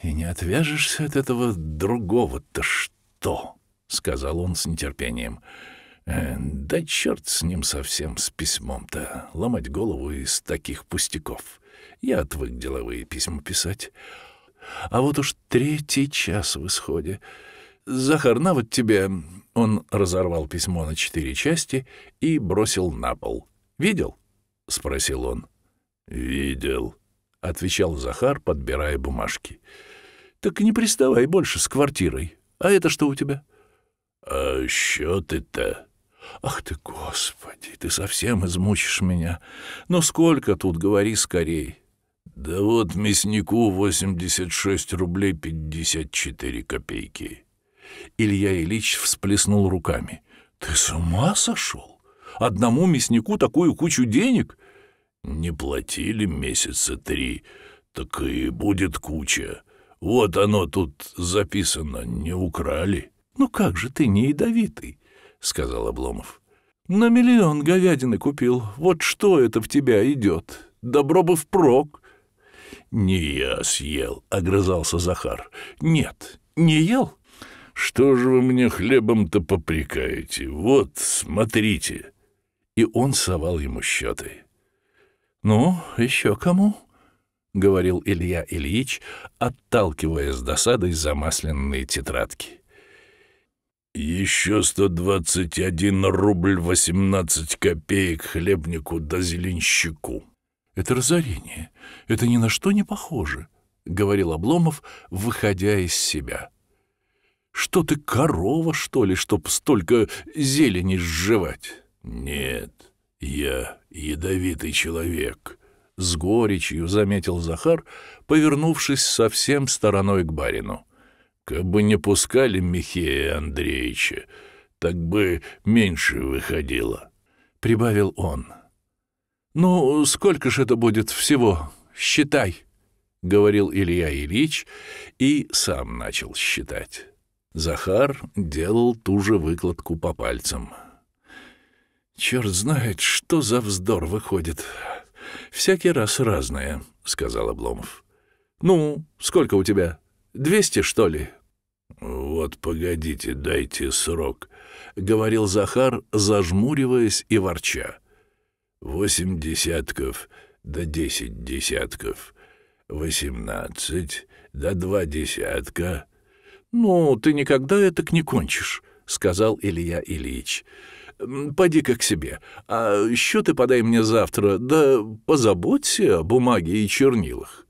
«И не отвяжешься от этого другого-то что?» — сказал он с нетерпением. — Э, да черт с ним совсем, с письмом-то. Ломать голову из таких пустяков. Я отвык деловые письма писать. А вот уж третий час в исходе. Захар, на вот тебе...» Он разорвал письмо на четыре части и бросил на пол. «Видел?» — спросил он. «Видел», — отвечал Захар, подбирая бумажки. «Так не приставай больше с квартирой. А это что у тебя?» «А счеты-то?» Ах ты, Господи, ты совсем измучишь меня. Но сколько тут, говори скорей. Да вот мяснику 86 рублей 54 копейки. Илья Ильич всплеснул руками. Ты с ума сошел? Одному мяснику такую кучу денег? Не платили месяца три, так и будет куча. Вот оно тут записано, не украли. Ну как же ты не ядовитый? — сказал Обломов. «На миллион говядины купил. Вот что это в тебя идет? Добро бы впрок!» «Не я съел», — огрызался Захар. «Нет, не ел?» «Что же вы мне хлебом-то попрекаете? Вот, смотрите!» И он совал ему счеты. «Ну, еще кому?» — говорил Илья Ильич, отталкивая с досадой замасленные тетрадки. Еще 121 рубль 18 копеек хлебнику да зеленщику. Это разорение. Это ни на что не похоже, говорил Обломов, выходя из себя. Что ты корова, что ли, чтоб столько зелени сживать? Нет, я ядовитый человек, с горечью заметил Захар, повернувшись совсем стороной к барину как бы не пускали Михея Андреевича, так бы меньше выходило, — прибавил он. — Ну, сколько ж это будет всего? Считай, — говорил Илья Ильич и сам начал считать. Захар делал ту же выкладку по пальцам. «Черт знает, что за вздор выходит. Всякий раз разное», — сказал Обломов. «Ну, сколько у тебя?» Двести, что ли?» «Вот погодите, дайте срок», — говорил Захар, зажмуриваясь и ворча. «Восемь десятков да десять десятков, восемнадцать да два десятка». «Ну, ты никогда это не кончишь», — сказал Илья Ильич. «Поди-ка к себе, а счеты подай мне завтра, да позаботься о бумаге и чернилах».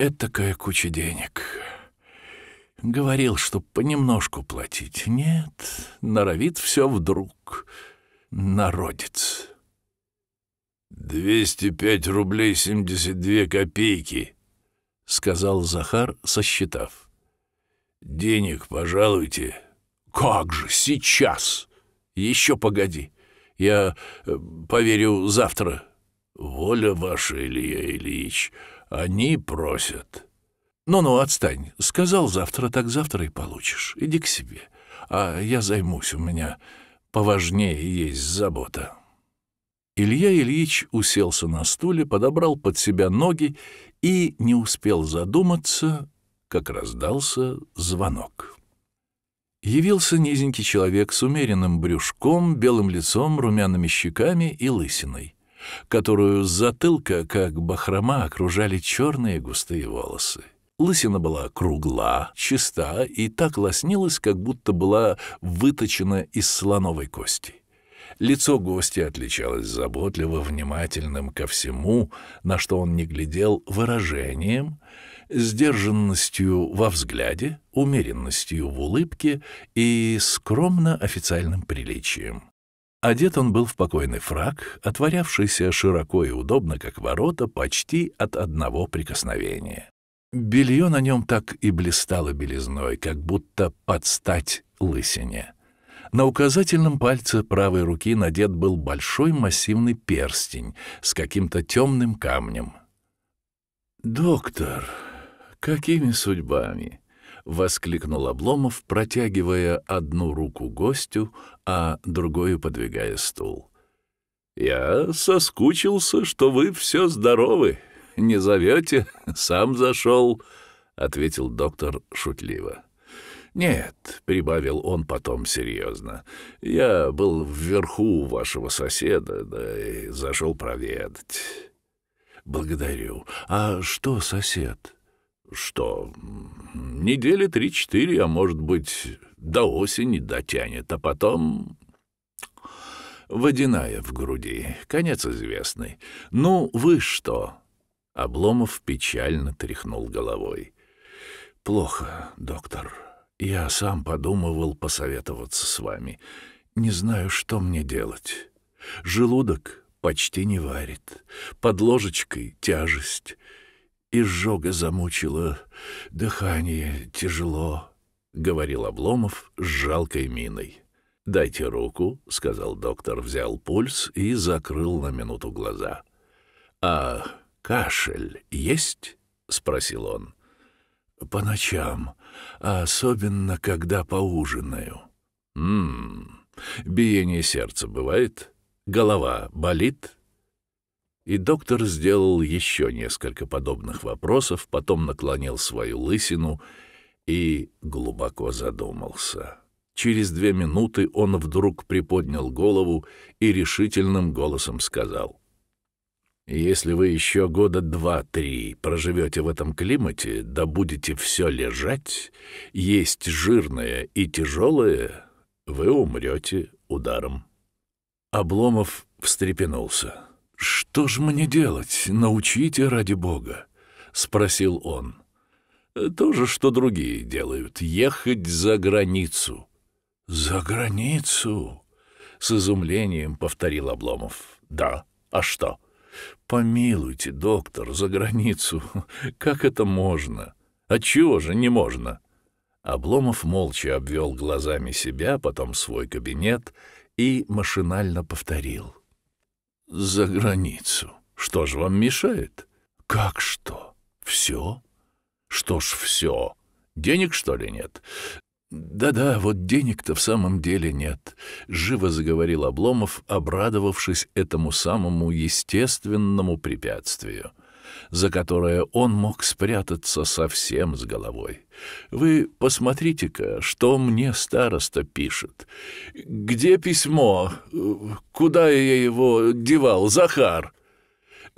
Это Этакая куча денег. Говорил, что понемножку платить. Нет, наровит все вдруг. Народец. 205 рублей 72 копейки, сказал Захар, сосчитав. Денег, пожалуйте. Как же сейчас? Еще погоди. Я э, поверю завтра. Воля ваша, Илья Ильич. Они просят. Ну-ну, отстань. Сказал завтра, так завтра и получишь. Иди к себе. А я займусь, у меня поважнее есть забота. Илья Ильич уселся на стуле, подобрал под себя ноги и не успел задуматься, как раздался звонок. Явился низенький человек с умеренным брюшком, белым лицом, румяными щеками и лысиной которую с затылка, как бахрома, окружали черные густые волосы. Лысина была кругла, чиста и так лоснилась, как будто была выточена из слоновой кости. Лицо гостя отличалось заботливо внимательным ко всему, на что он не глядел, выражением, сдержанностью во взгляде, умеренностью в улыбке и скромно официальным приличием. Одет он был в покойный фраг, отворявшийся широко и удобно, как ворота, почти от одного прикосновения. Белье на нем так и блистало белизной, как будто под стать лысине. На указательном пальце правой руки надет был большой массивный перстень с каким-то темным камнем. «Доктор, какими судьбами?» воскликнул Обломов, протягивая одну руку гостю, а другую подвигая стул. Я соскучился, что вы все здоровы. Не зовете, сам зашел, ответил доктор шутливо. «Нет», — прибавил он потом серьезно, — «я был вверху вашего соседа, да и зашел проведать». «Благодарю. А что сосед?» «Что? недели три-четыре, а может быть, до осени дотянет, а потом... Водяная в груди, конец известный. Ну, вы что? Обломов печально тряхнул головой. Плохо, доктор. Я сам подумывал посоветоваться с вами. Не знаю, что мне делать. Желудок почти не варит. Под ложечкой тяжесть. «Изжога замучила, дыхание тяжело», — говорил Обломов с жалкой миной. «Дайте руку», — сказал доктор, взял пульс и закрыл на минуту глаза. «А кашель есть?» — спросил он. «По ночам, а особенно, когда поужинаю». «М-м, биение сердца бывает? Голова болит?» И доктор сделал еще несколько подобных вопросов, потом наклонил свою лысину и глубоко задумался. Через две минуты он вдруг приподнял голову и решительным голосом сказал: "Если вы еще года два-три проживете в этом климате, да будете все лежать, есть жирное и тяжелое, вы умрете ударом". Обломов встрепенулся. «Что ж мне делать? Научите ради Бога!» — спросил он. «То же, что другие делают — ехать за границу». «За границу?» — с изумлением повторил Обломов. «Да, а что?» «Помилуйте, доктор, за границу. Как это можно? Отчего а же не можно?» Обломов молча обвел глазами себя, потом свой кабинет и машинально повторил. — за границу. Что же вам мешает? Как что? Все? Что ж все? Денег, что ли, нет? Да-да, вот денег-то в самом деле нет, живо заговорил Обломов, обрадовавшись этому самому естественному препятствию за которое он мог спрятаться совсем с головой. Вы посмотрите-ка, что мне староста пишет. Где письмо? Куда я его девал, Захар?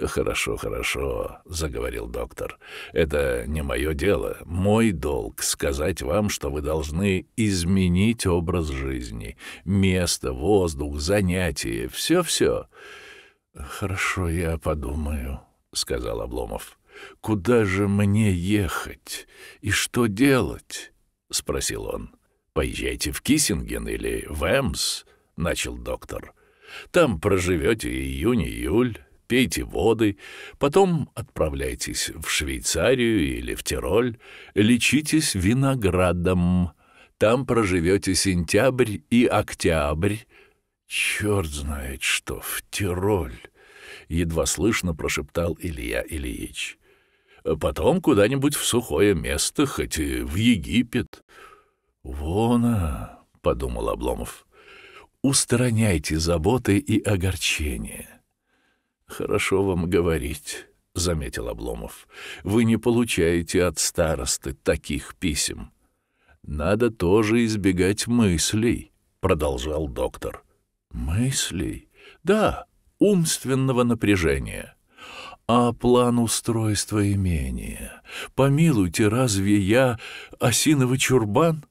«Хорошо, хорошо», — заговорил доктор. «Это не мое дело. Мой долг — сказать вам, что вы должны изменить образ жизни. Место, воздух, занятия, все-все». «Хорошо, я подумаю», — сказал Обломов. — Куда же мне ехать и что делать? — спросил он. — Поезжайте в Киссинген или в Эмс, — начал доктор. — Там проживете июнь-июль, пейте воды, потом отправляйтесь в Швейцарию или в Тироль, лечитесь виноградом. Там проживете сентябрь и октябрь. Черт знает что, в Тироль едва слышно прошептал Илья Ильич. Потом куда-нибудь в сухое место, хоть в Египет. Вон, подумал Обломов. Устраняйте заботы и огорчения. Хорошо вам говорить, заметил Обломов. Вы не получаете от старосты таких писем. Надо тоже избегать мыслей, продолжал доктор. Мыслей? Да, умственного напряжения. А план устройства имения? Помилуйте, разве я осиновый чурбан?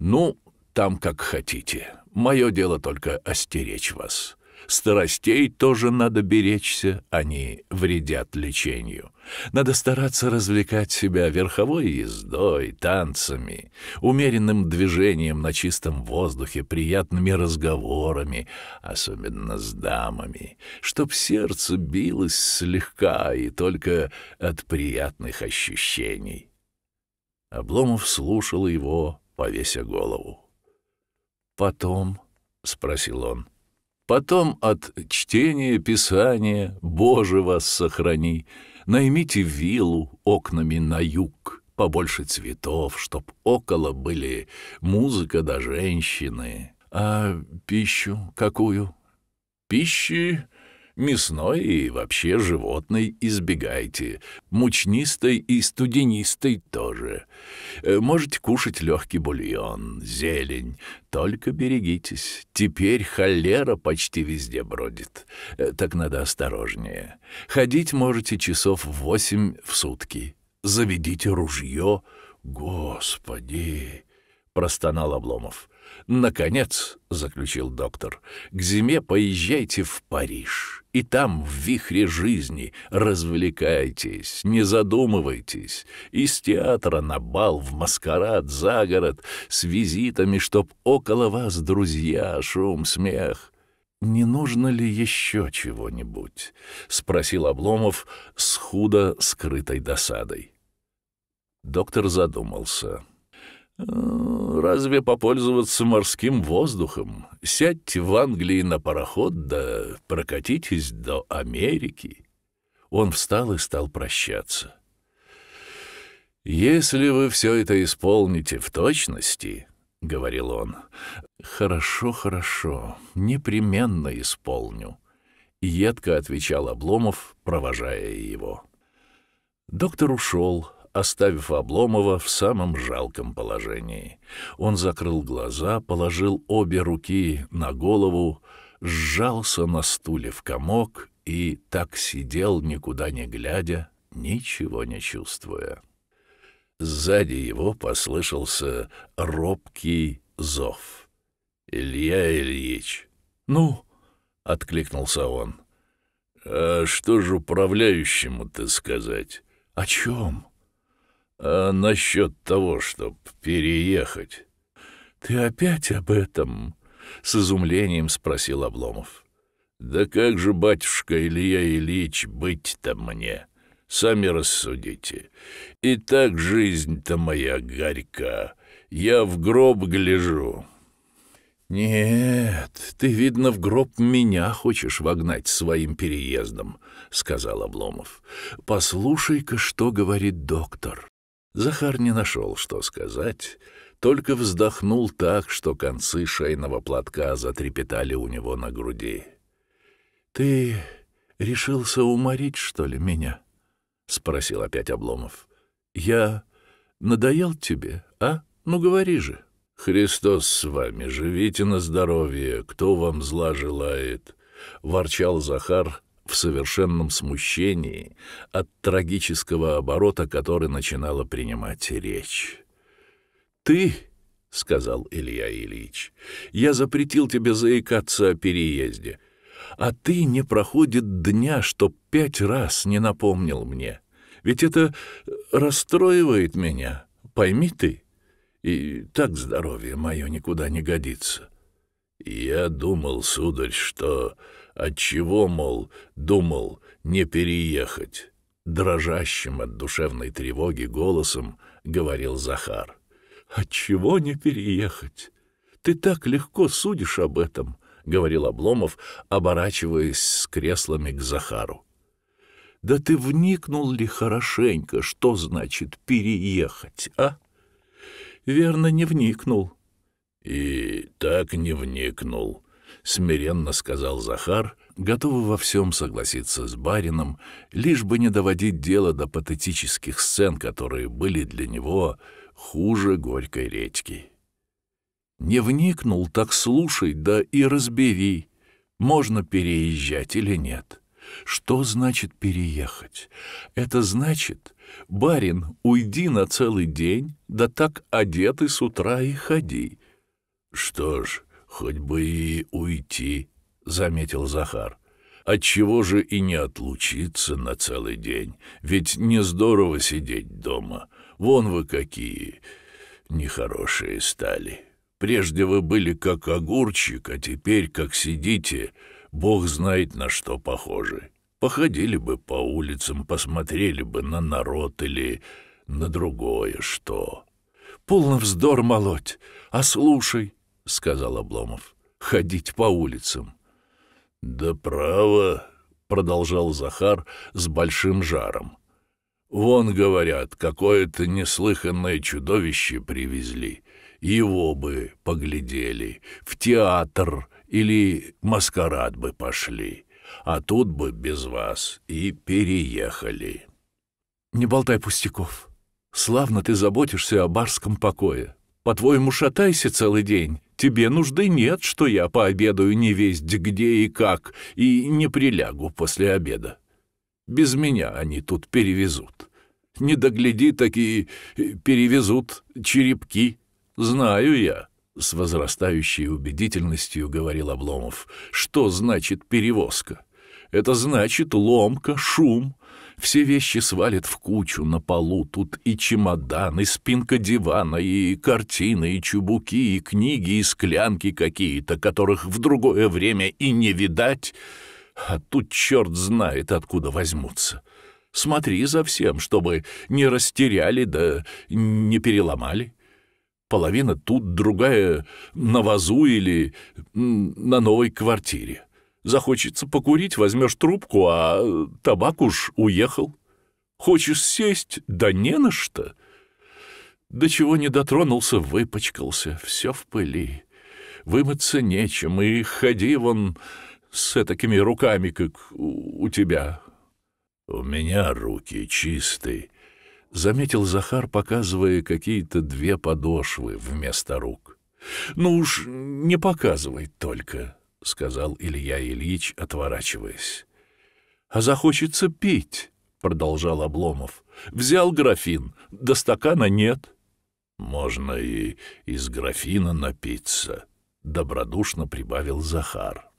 Ну, там как хотите. Мое дело только остеречь вас. Старостей тоже надо беречься, они вредят лечению. Надо стараться развлекать себя верховой ездой, танцами, умеренным движением на чистом воздухе, приятными разговорами, особенно с дамами, чтоб сердце билось слегка и только от приятных ощущений. Обломов слушал его, повеся голову. «Потом?» — спросил он. «Потом от чтения Писания, Боже вас сохрани!» Наймите виллу окнами на юг, побольше цветов, чтоб около были музыка да женщины. А пищу какую? Пищи Мясной и вообще животной избегайте. Мучнистой и студенистой тоже. Э, можете кушать легкий бульон, зелень. Только берегитесь. Теперь холера почти везде бродит. Э, так надо осторожнее. Ходить можете часов восемь в сутки. Заведите ружье. Господи! — простонал Обломов. — «Наконец», — заключил доктор, — «к зиме поезжайте в Париж, и там в вихре жизни развлекайтесь, не задумывайтесь, из театра на бал, в маскарад, за город, с визитами, чтоб около вас друзья, шум, смех». «Не нужно ли еще чего-нибудь?» — спросил Обломов с худо скрытой досадой. Доктор задумался. Э, разве попользоваться морским воздухом? Сядьте в Англии на пароход, да прокатитесь до Америки. Он встал и стал прощаться. Если вы все это исполните в точности, говорил он. Хорошо, хорошо, непременно исполню, едко отвечал Обломов, провожая его. Доктор ушел оставив Обломова в самом жалком положении. Он закрыл глаза, положил обе руки на голову, сжался на стуле в комок и так сидел, никуда не глядя, ничего не чувствуя. Сзади его послышался робкий зов. «Илья Ильич!» «Ну?» — откликнулся он. «А что же управляющему-то сказать?» «О чем?» А насчет того, чтоб переехать? Ты опять об этом? С изумлением спросил Обломов. Да как же, батюшка Илья Ильич, быть-то мне? Сами рассудите. И так жизнь-то моя горька. Я в гроб гляжу. Нет, ты видно в гроб меня хочешь вогнать своим переездом, сказал Обломов. Послушай-ка, что говорит доктор. Захар не нашел, что сказать, только вздохнул так, что концы шейного платка затрепетали у него на груди. «Ты решился уморить, что ли, меня?» — спросил опять Обломов. «Я надоел тебе, а? Ну, говори же». «Христос с вами, живите на здоровье, кто вам зла желает», — ворчал Захар, в совершенном смущении от трагического оборота, который начинала принимать речь. «Ты, — сказал Илья Ильич, — я запретил тебе заикаться о переезде, а ты не проходит дня, чтоб пять раз не напомнил мне. Ведь это расстроивает меня, пойми ты, и так здоровье мое никуда не годится». «Я думал, сударь, что...» Отчего, мол, думал не переехать? Дрожащим от душевной тревоги голосом говорил Захар. Отчего не переехать? Ты так легко судишь об этом, говорил Обломов, оборачиваясь с креслами к Захару. Да ты вникнул ли хорошенько, что значит переехать, а? Верно, не вникнул. И так не вникнул, смиренно сказал Захар, готовый во всем согласиться с барином, лишь бы не доводить дело до патетических сцен, которые были для него хуже горькой редьки. Не вникнул, так слушай, да и разбери, можно переезжать или нет. Что значит переехать? Это значит, барин, уйди на целый день, да так одетый с утра и ходи. Что ж, Хоть бы и уйти, заметил Захар. От чего же и не отлучиться на целый день? Ведь не здорово сидеть дома. Вон вы какие нехорошие стали. Прежде вы были как огурчик, а теперь как сидите, бог знает на что похожи. Походили бы по улицам, посмотрели бы на народ или на другое что. Полно вздор молоть, а слушай, — сказал Обломов, — «ходить по улицам». «Да право», — продолжал Захар с большим жаром. «Вон, говорят, какое-то неслыханное чудовище привезли. Его бы поглядели, в театр или маскарад бы пошли, а тут бы без вас и переехали». «Не болтай пустяков. Славно ты заботишься о барском покое. По-твоему, шатайся целый день, Тебе нужды нет, что я пообедаю не весть где и как, и не прилягу после обеда. Без меня они тут перевезут. Не догляди, так и э, перевезут черепки. Знаю я, — с возрастающей убедительностью говорил Обломов, — что значит перевозка. Это значит ломка, шум, все вещи свалят в кучу на полу. Тут и чемодан, и спинка дивана, и картины, и чубуки, и книги, и склянки какие-то, которых в другое время и не видать. А тут черт знает, откуда возьмутся. Смотри за всем, чтобы не растеряли да не переломали. Половина тут, другая на вазу или на новой квартире. Захочется покурить, возьмешь трубку, а э, табак уж уехал. Хочешь сесть? Да не на что. До чего не дотронулся, выпачкался, все в пыли. Вымыться нечем, и ходи вон с такими руками, как у тебя. У меня руки чистые, — заметил Захар, показывая какие-то две подошвы вместо рук. — Ну уж не показывай только, сказал Илья Ильич, отворачиваясь. А захочется пить, продолжал Обломов. Взял графин, до стакана нет. Можно и из графина напиться, добродушно прибавил Захар.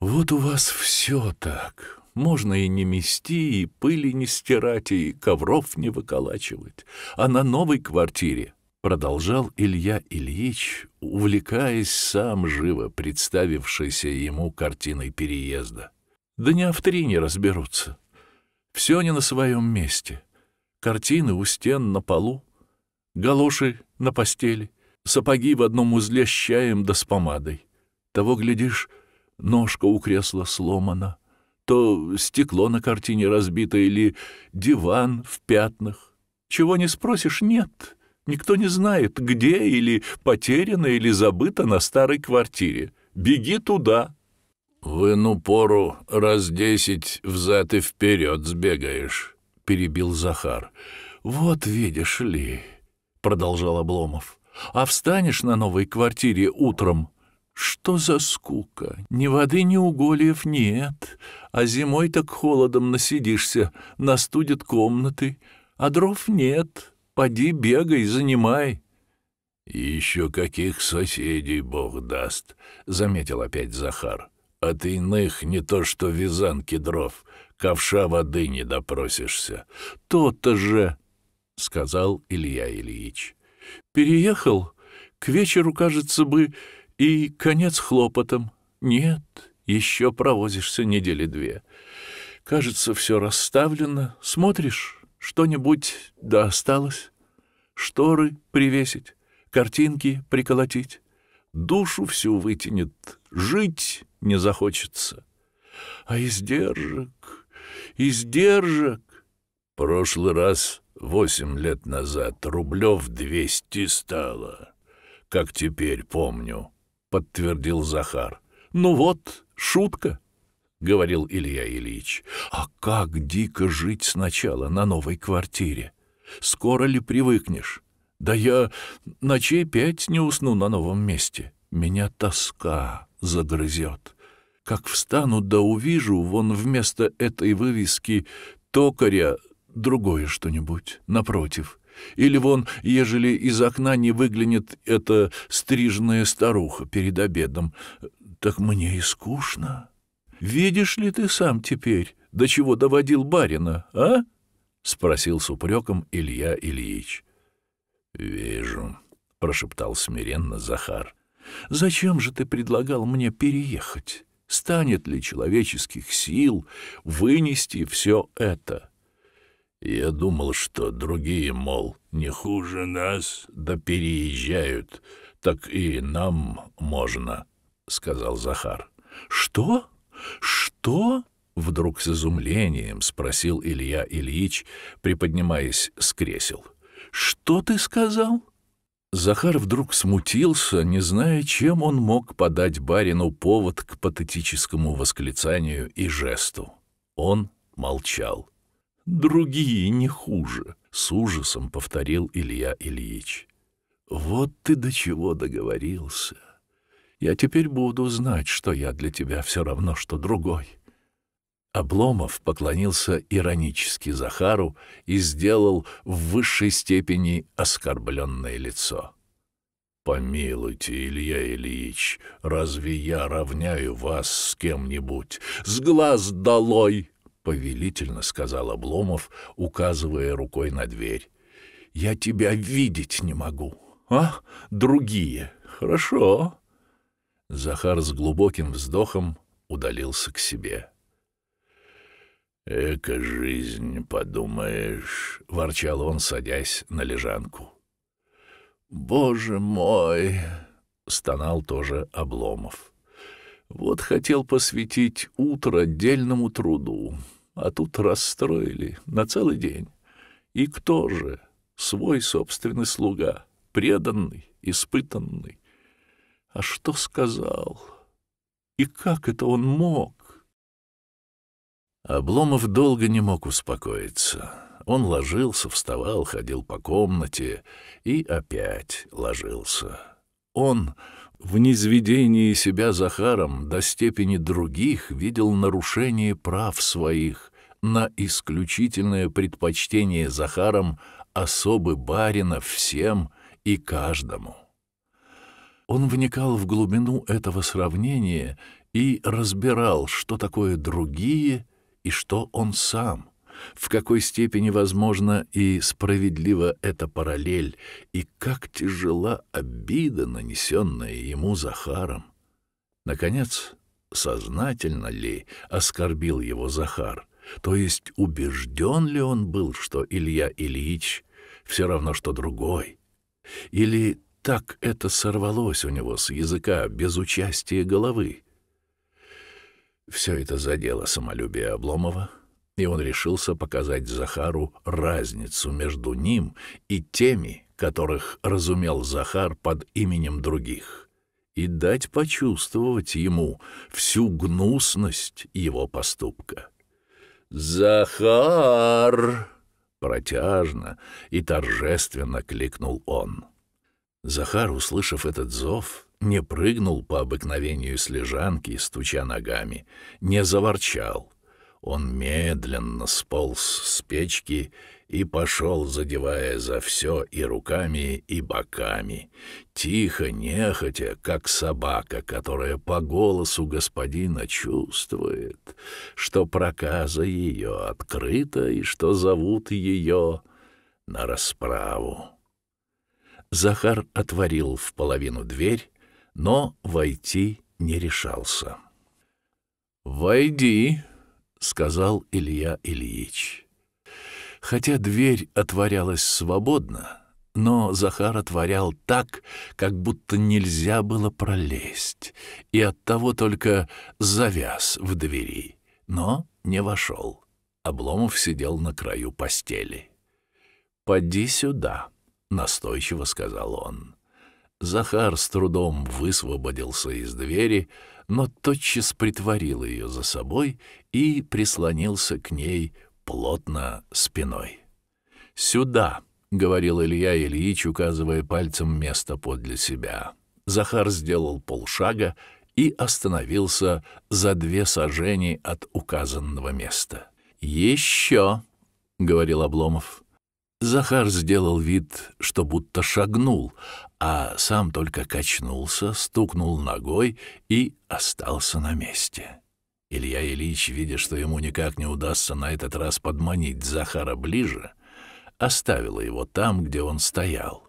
Вот у вас все так. Можно и не мести, и пыли не стирать, и ковров не выколачивать. А на новой квартире, — продолжал Илья Ильич, увлекаясь сам живо представившейся ему картиной переезда. Дня в три не разберутся. Все не на своем месте. Картины у стен на полу, галоши на постели, сапоги в одном узле с чаем да с помадой. Того, глядишь, ножка у кресла сломана, то стекло на картине разбито или диван в пятнах. Чего не спросишь, нет. Никто не знает, где или потеряно, или забыто на старой квартире. Беги туда. В ину пору раз десять взад и вперед сбегаешь, — перебил Захар. Вот видишь ли, — продолжал Обломов, — а встанешь на новой квартире утром, что за скука? Ни воды, ни угольев нет, а зимой так холодом насидишься, настудят комнаты, а дров нет. Поди бегай, занимай. еще каких соседей Бог даст, заметил опять Захар. От иных не то что вязанки дров, ковша воды не допросишься. То-то же, сказал Илья Ильич. Переехал, к вечеру, кажется бы, и конец хлопотам. Нет, еще провозишься недели две. Кажется, все расставлено. Смотришь, что-нибудь да осталось. Шторы привесить, картинки приколотить. Душу всю вытянет, жить не захочется. А издержек, издержек. Прошлый раз восемь лет назад рублев двести стало, как теперь помню, подтвердил Захар. Ну вот, шутка. — говорил Илья Ильич. «А как дико жить сначала на новой квартире! Скоро ли привыкнешь? Да я ночей пять не усну на новом месте. Меня тоска загрызет. Как встану да увижу вон вместо этой вывески токаря другое что-нибудь напротив». Или вон, ежели из окна не выглянет эта стрижная старуха перед обедом, так мне и скучно. «Видишь ли ты сам теперь, до чего доводил барина, а?» — спросил с упреком Илья Ильич. «Вижу», — прошептал смиренно Захар. «Зачем же ты предлагал мне переехать? Станет ли человеческих сил вынести все это?» «Я думал, что другие, мол, не хуже нас, да переезжают, так и нам можно», — сказал Захар. «Что?» «Что?» — вдруг с изумлением спросил Илья Ильич, приподнимаясь с кресел. «Что ты сказал?» Захар вдруг смутился, не зная, чем он мог подать барину повод к патетическому восклицанию и жесту. Он молчал. «Другие не хуже», — с ужасом повторил Илья Ильич. «Вот ты до чего договорился». Я теперь буду знать, что я для тебя все равно, что другой». Обломов поклонился иронически Захару и сделал в высшей степени оскорбленное лицо. «Помилуйте, Илья Ильич, разве я равняю вас с кем-нибудь? С глаз долой!» — повелительно сказал Обломов, указывая рукой на дверь. «Я тебя видеть не могу. А? Другие. Хорошо. Захар с глубоким вздохом удалился к себе. «Эка жизнь, подумаешь», — ворчал он, садясь на лежанку. «Боже мой!» — стонал тоже Обломов. «Вот хотел посвятить утро отдельному труду, а тут расстроили на целый день. И кто же? Свой собственный слуга, преданный, испытанный. А что сказал? И как это он мог? Обломов долго не мог успокоиться. Он ложился, вставал, ходил по комнате и опять ложился. Он в низведении себя Захаром до степени других видел нарушение прав своих на исключительное предпочтение Захаром особы барина всем и каждому. Он вникал в глубину этого сравнения и разбирал, что такое другие и что он сам, в какой степени возможно и справедлива эта параллель, и как тяжела обида, нанесенная ему Захаром. Наконец, сознательно ли оскорбил его Захар, то есть убежден ли он был, что Илья Ильич все равно что другой, или так это сорвалось у него с языка без участия головы. Все это задело самолюбие Обломова, и он решился показать Захару разницу между ним и теми, которых разумел Захар под именем других, и дать почувствовать ему всю гнусность его поступка. «Захар!» — протяжно и торжественно кликнул он. Захар, услышав этот зов, не прыгнул по обыкновению с лежанки, стуча ногами, не заворчал. Он медленно сполз с печки и пошел, задевая за все и руками, и боками, тихо, нехотя, как собака, которая по голосу господина чувствует, что проказа ее открыта и что зовут ее на расправу. Захар отворил в половину дверь, но войти не решался. «Войди», — сказал Илья Ильич. Хотя дверь отворялась свободно, но Захар отворял так, как будто нельзя было пролезть, и оттого только завяз в двери, но не вошел. Обломов сидел на краю постели. «Поди сюда», — настойчиво сказал он. Захар с трудом высвободился из двери, но тотчас притворил ее за собой и прислонился к ней плотно спиной. «Сюда!» — говорил Илья Ильич, указывая пальцем место подле себя. Захар сделал полшага и остановился за две сажени от указанного места. «Еще!» — говорил Обломов. Захар сделал вид, что будто шагнул, а сам только качнулся, стукнул ногой и остался на месте. Илья Ильич, видя, что ему никак не удастся на этот раз подманить Захара ближе, оставил его там, где он стоял,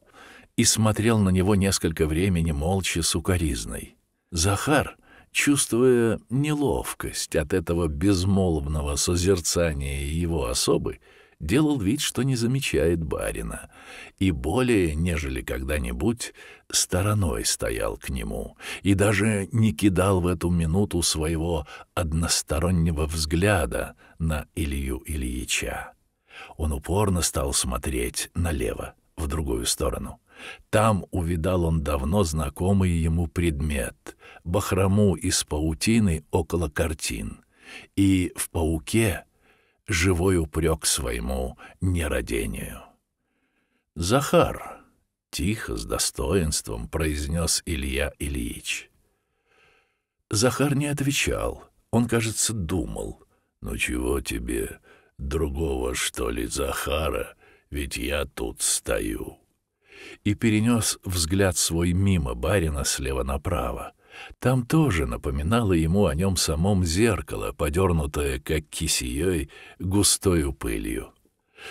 и смотрел на него несколько времени молча с укоризной. Захар, чувствуя неловкость от этого безмолвного созерцания его особы, — делал вид, что не замечает барина, и более, нежели когда-нибудь, стороной стоял к нему и даже не кидал в эту минуту своего одностороннего взгляда на Илью Ильича. Он упорно стал смотреть налево, в другую сторону. Там увидал он давно знакомый ему предмет — бахрому из паутины около картин. И в пауке — живой упрек своему нерадению. «Захар!» — тихо, с достоинством произнес Илья Ильич. Захар не отвечал. Он, кажется, думал. «Ну чего тебе? Другого, что ли, Захара? Ведь я тут стою!» И перенес взгляд свой мимо барина слева направо. Там тоже напоминало ему о нем самом зеркало, подернутое, как кисеей, густою пылью.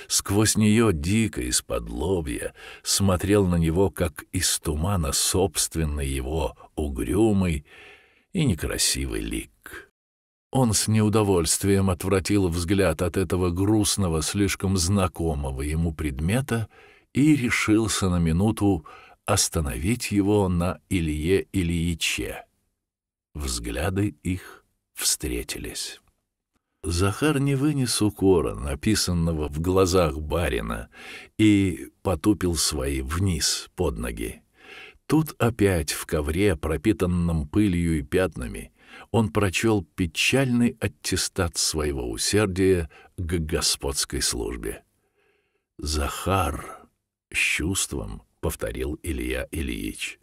Сквозь нее дико из-под лобья смотрел на него, как из тумана собственный его угрюмый и некрасивый лик. Он с неудовольствием отвратил взгляд от этого грустного, слишком знакомого ему предмета и решился на минуту остановить его на Илье Ильиче. Взгляды их встретились. Захар не вынес укора, написанного в глазах барина, и потупил свои вниз под ноги. Тут опять в ковре, пропитанном пылью и пятнами, он прочел печальный аттестат своего усердия к господской службе. Захар с чувством повторил Илья Ильич.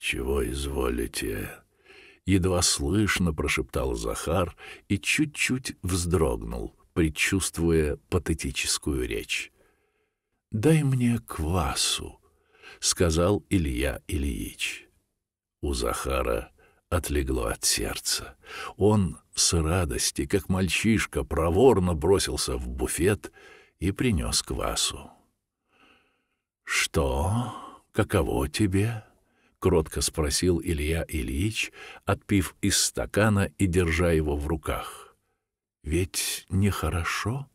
Чего изволите? едва слышно прошептал Захар и чуть-чуть вздрогнул, предчувствуя патетическую речь. Дай мне квасу, сказал Илья Ильич. У Захара отлегло от сердца. Он с радости, как мальчишка, проворно бросился в буфет и принес квасу. «Что? Каково тебе?» — кротко спросил Илья Ильич, отпив из стакана и держа его в руках. «Ведь нехорошо?»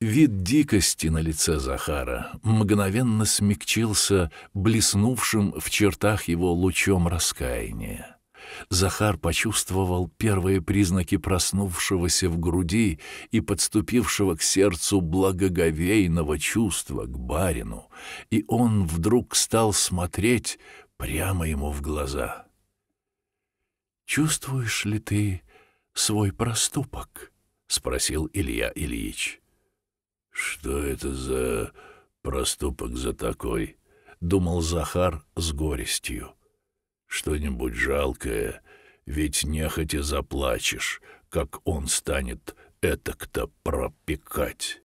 Вид дикости на лице Захара мгновенно смягчился блеснувшим в чертах его лучом раскаяния. Захар почувствовал первые признаки проснувшегося в груди и подступившего к сердцу благоговейного чувства к барину, и он вдруг стал смотреть прямо ему в глаза. «Чувствуешь ли ты свой проступок?» — спросил Илья Ильич. «Что это за проступок за такой?» — думал Захар с горестью что-нибудь жалкое, ведь нехотя заплачешь, как он станет этак-то пропекать.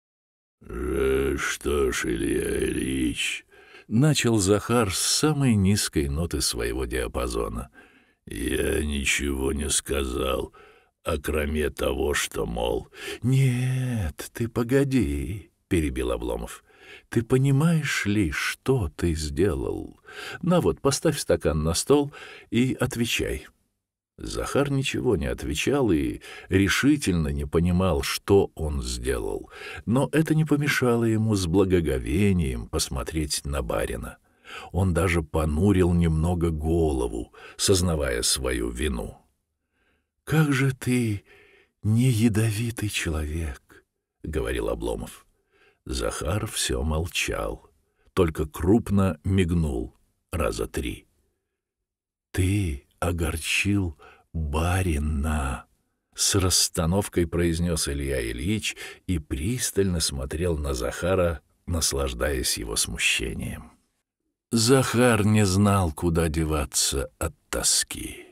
«Э, «Что ж, Илья Ильич», — начал Захар с самой низкой ноты своего диапазона, — «я ничего не сказал» а кроме того, что, мол... — Нет, ты погоди, — перебил Обломов. Ты понимаешь ли, что ты сделал? На вот, поставь стакан на стол и отвечай. Захар ничего не отвечал и решительно не понимал, что он сделал, но это не помешало ему с благоговением посмотреть на барина. Он даже понурил немного голову, сознавая свою вину. Как же ты не ядовитый человек, говорил Обломов. Захар все молчал, только крупно мигнул раза три. «Ты огорчил барина!» С расстановкой произнес Илья Ильич и пристально смотрел на Захара, наслаждаясь его смущением. Захар не знал, куда деваться от тоски.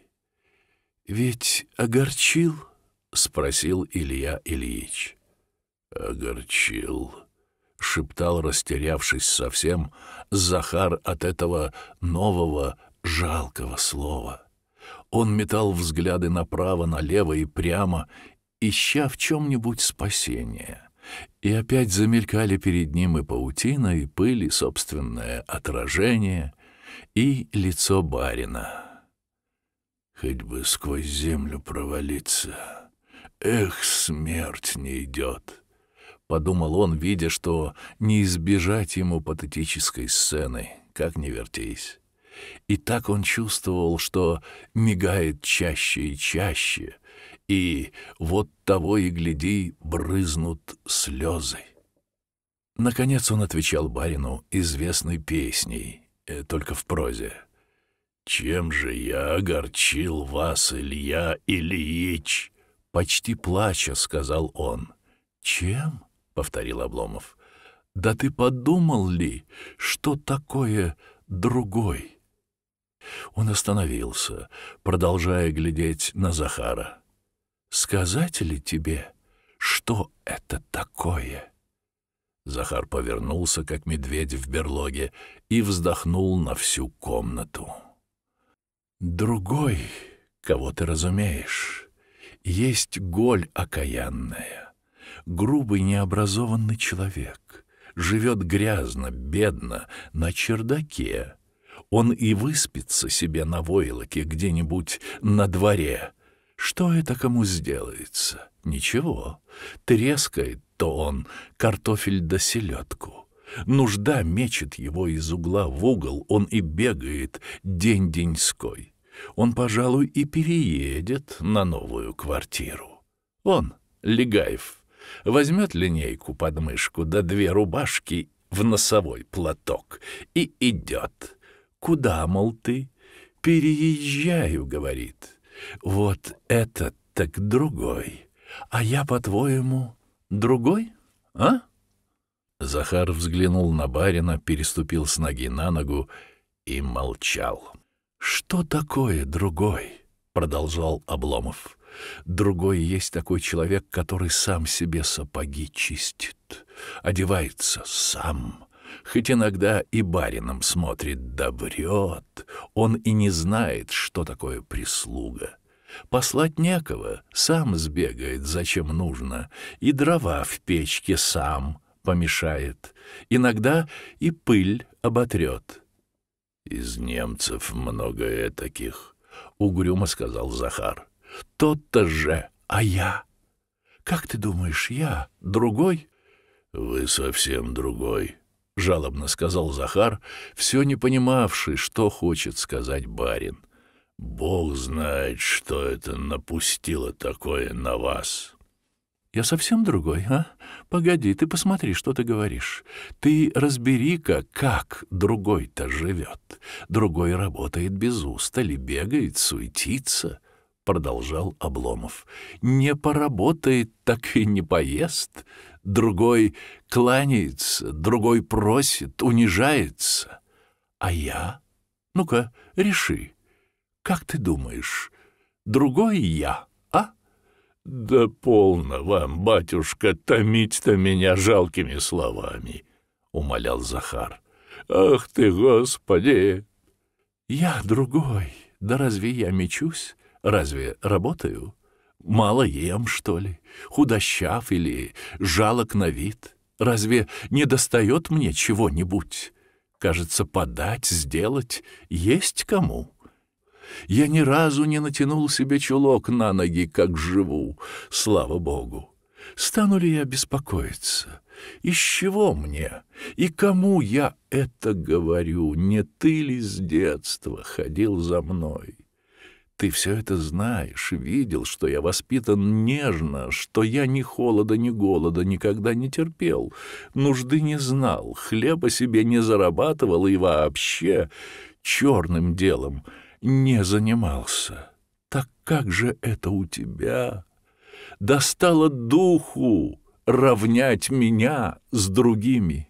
«Ведь огорчил?» — спросил Илья Ильич. «Огорчил», шептал, растерявшись совсем, Захар от этого нового жалкого слова. Он метал взгляды направо, налево и прямо, ища в чем нибудь спасение. И опять замелькали перед ним и паутина, и пыль, и собственное отражение, и лицо барина. Хоть бы сквозь землю провалиться. Эх, смерть не идет. — подумал он, видя, что не избежать ему патетической сцены, как ни вертись. И так он чувствовал, что мигает чаще и чаще, и вот того и гляди брызнут слезы. Наконец он отвечал барину известной песней, э, только в прозе. «Чем же я огорчил вас, Илья Ильич?» Почти плача, сказал он. «Чем?» повторил Обломов. Да ты подумал ли, что такое другой? Он остановился, продолжая глядеть на Захара. Сказать ли тебе, что это такое? Захар повернулся, как медведь в берлоге, и вздохнул на всю комнату. Другой, кого ты разумеешь, есть голь окаянная грубый, необразованный человек. Живет грязно, бедно, на чердаке. Он и выспится себе на войлоке где-нибудь на дворе. Что это кому сделается? Ничего. Трескает-то он картофель да селедку. Нужда мечет его из угла в угол, он и бегает день-деньской. Он, пожалуй, и переедет на новую квартиру. Он, Легаев, возьмет линейку под мышку да две рубашки в носовой платок и идет. «Куда, мол, ты?» «Переезжаю», — говорит. «Вот этот так другой. А я, по-твоему, другой? А?» Захар взглянул на барина, переступил с ноги на ногу и молчал. «Что такое другой?» — продолжал Обломов. Другой есть такой человек, который сам себе сапоги чистит, одевается сам, хоть иногда и барином смотрит, да врет. Он и не знает, что такое прислуга. Послать некого, сам сбегает, зачем нужно, и дрова в печке сам помешает, иногда и пыль оботрет. Из немцев много таких, угрюмо сказал Захар. Тот то же, а я? Как ты думаешь, я другой? Вы совсем другой, жалобно сказал Захар, все не понимавший, что хочет сказать барин. Бог знает, что это напустило такое на вас. Я совсем другой, а? Погоди, ты посмотри, что ты говоришь. Ты разбери-ка, как другой-то живет. Другой работает без устали, бегает, суетится продолжал Обломов. Не поработает, так и не поест. Другой кланяется, другой просит, унижается. А я? Ну-ка, реши. Как ты думаешь, другой я, а? Да полно вам, батюшка, томить-то меня жалкими словами, умолял Захар. Ах ты, Господи! Я другой. Да разве я мечусь? Разве работаю? Мало ем, что ли? Худощав или жалок на вид? Разве не достает мне чего-нибудь? Кажется, подать, сделать есть кому. Я ни разу не натянул себе чулок на ноги, как живу, слава богу. Стану ли я беспокоиться? Из чего мне? И кому я это говорю? Не ты ли с детства ходил за мной? Ты все это знаешь, видел, что я воспитан нежно, что я ни холода, ни голода никогда не терпел, нужды не знал, хлеба себе не зарабатывал и вообще черным делом не занимался. Так как же это у тебя? Достало духу равнять меня с другими.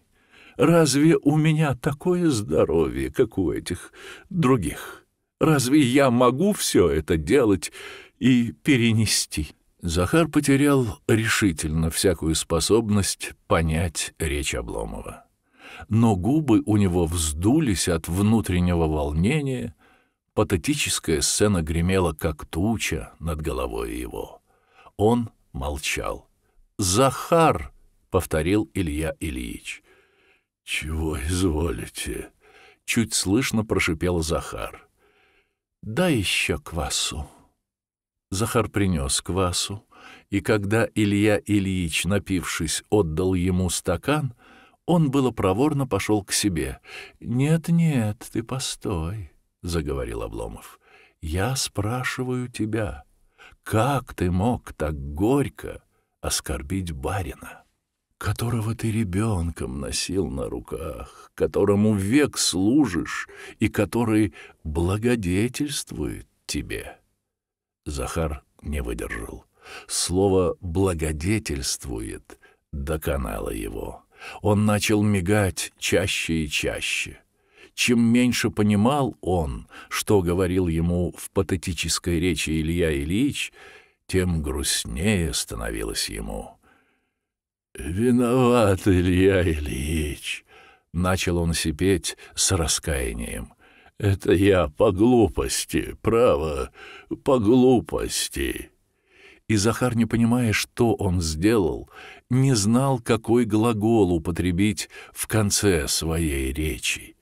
Разве у меня такое здоровье, как у этих других?» Разве я могу все это делать и перенести? Захар потерял решительно всякую способность понять речь Обломова. Но губы у него вздулись от внутреннего волнения, патетическая сцена гремела как туча над головой его. Он молчал. "Захар", повторил Илья Ильич. "Чего изволите?" чуть слышно прошипел Захар. «Дай еще квасу». Захар принес квасу, и когда Илья Ильич, напившись, отдал ему стакан, он было проворно пошел к себе. «Нет, нет, ты постой», — заговорил Обломов. «Я спрашиваю тебя, как ты мог так горько оскорбить барина?» которого ты ребенком носил на руках, которому век служишь и который благодетельствует тебе. Захар не выдержал. Слово «благодетельствует» доконало его. Он начал мигать чаще и чаще. Чем меньше понимал он, что говорил ему в патетической речи Илья Ильич, тем грустнее становилось ему. «Виноват Илья Ильич», — начал он сипеть с раскаянием. «Это я по глупости, право, по глупости». И Захар, не понимая, что он сделал, не знал, какой глагол употребить в конце своей речи.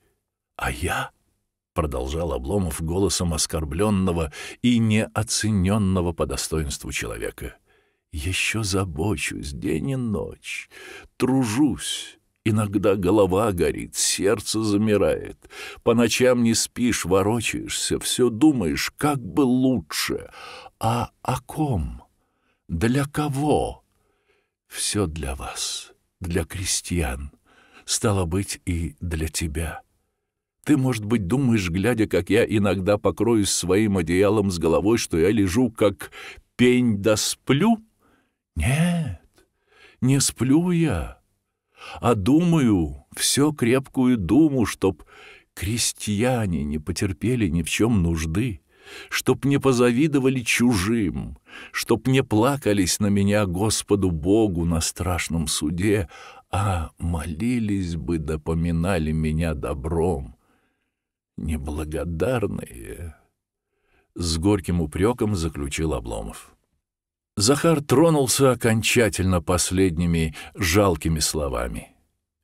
«А я?» — продолжал Обломов голосом оскорбленного и неоцененного по достоинству человека — еще забочусь день и ночь, тружусь. Иногда голова горит, сердце замирает. По ночам не спишь, ворочаешься, все думаешь, как бы лучше. А о ком? Для кого? Все для вас, для крестьян. Стало быть, и для тебя. Ты, может быть, думаешь, глядя, как я иногда покроюсь своим одеялом с головой, что я лежу, как пень да сплю? Нет, не сплю я, а думаю все крепкую думу, чтоб крестьяне не потерпели ни в чем нужды, чтоб не позавидовали чужим, чтоб не плакались на меня Господу Богу на страшном суде, а молились бы, допоминали меня добром. Неблагодарные, с горьким упреком заключил Обломов. Захар тронулся окончательно последними жалкими словами.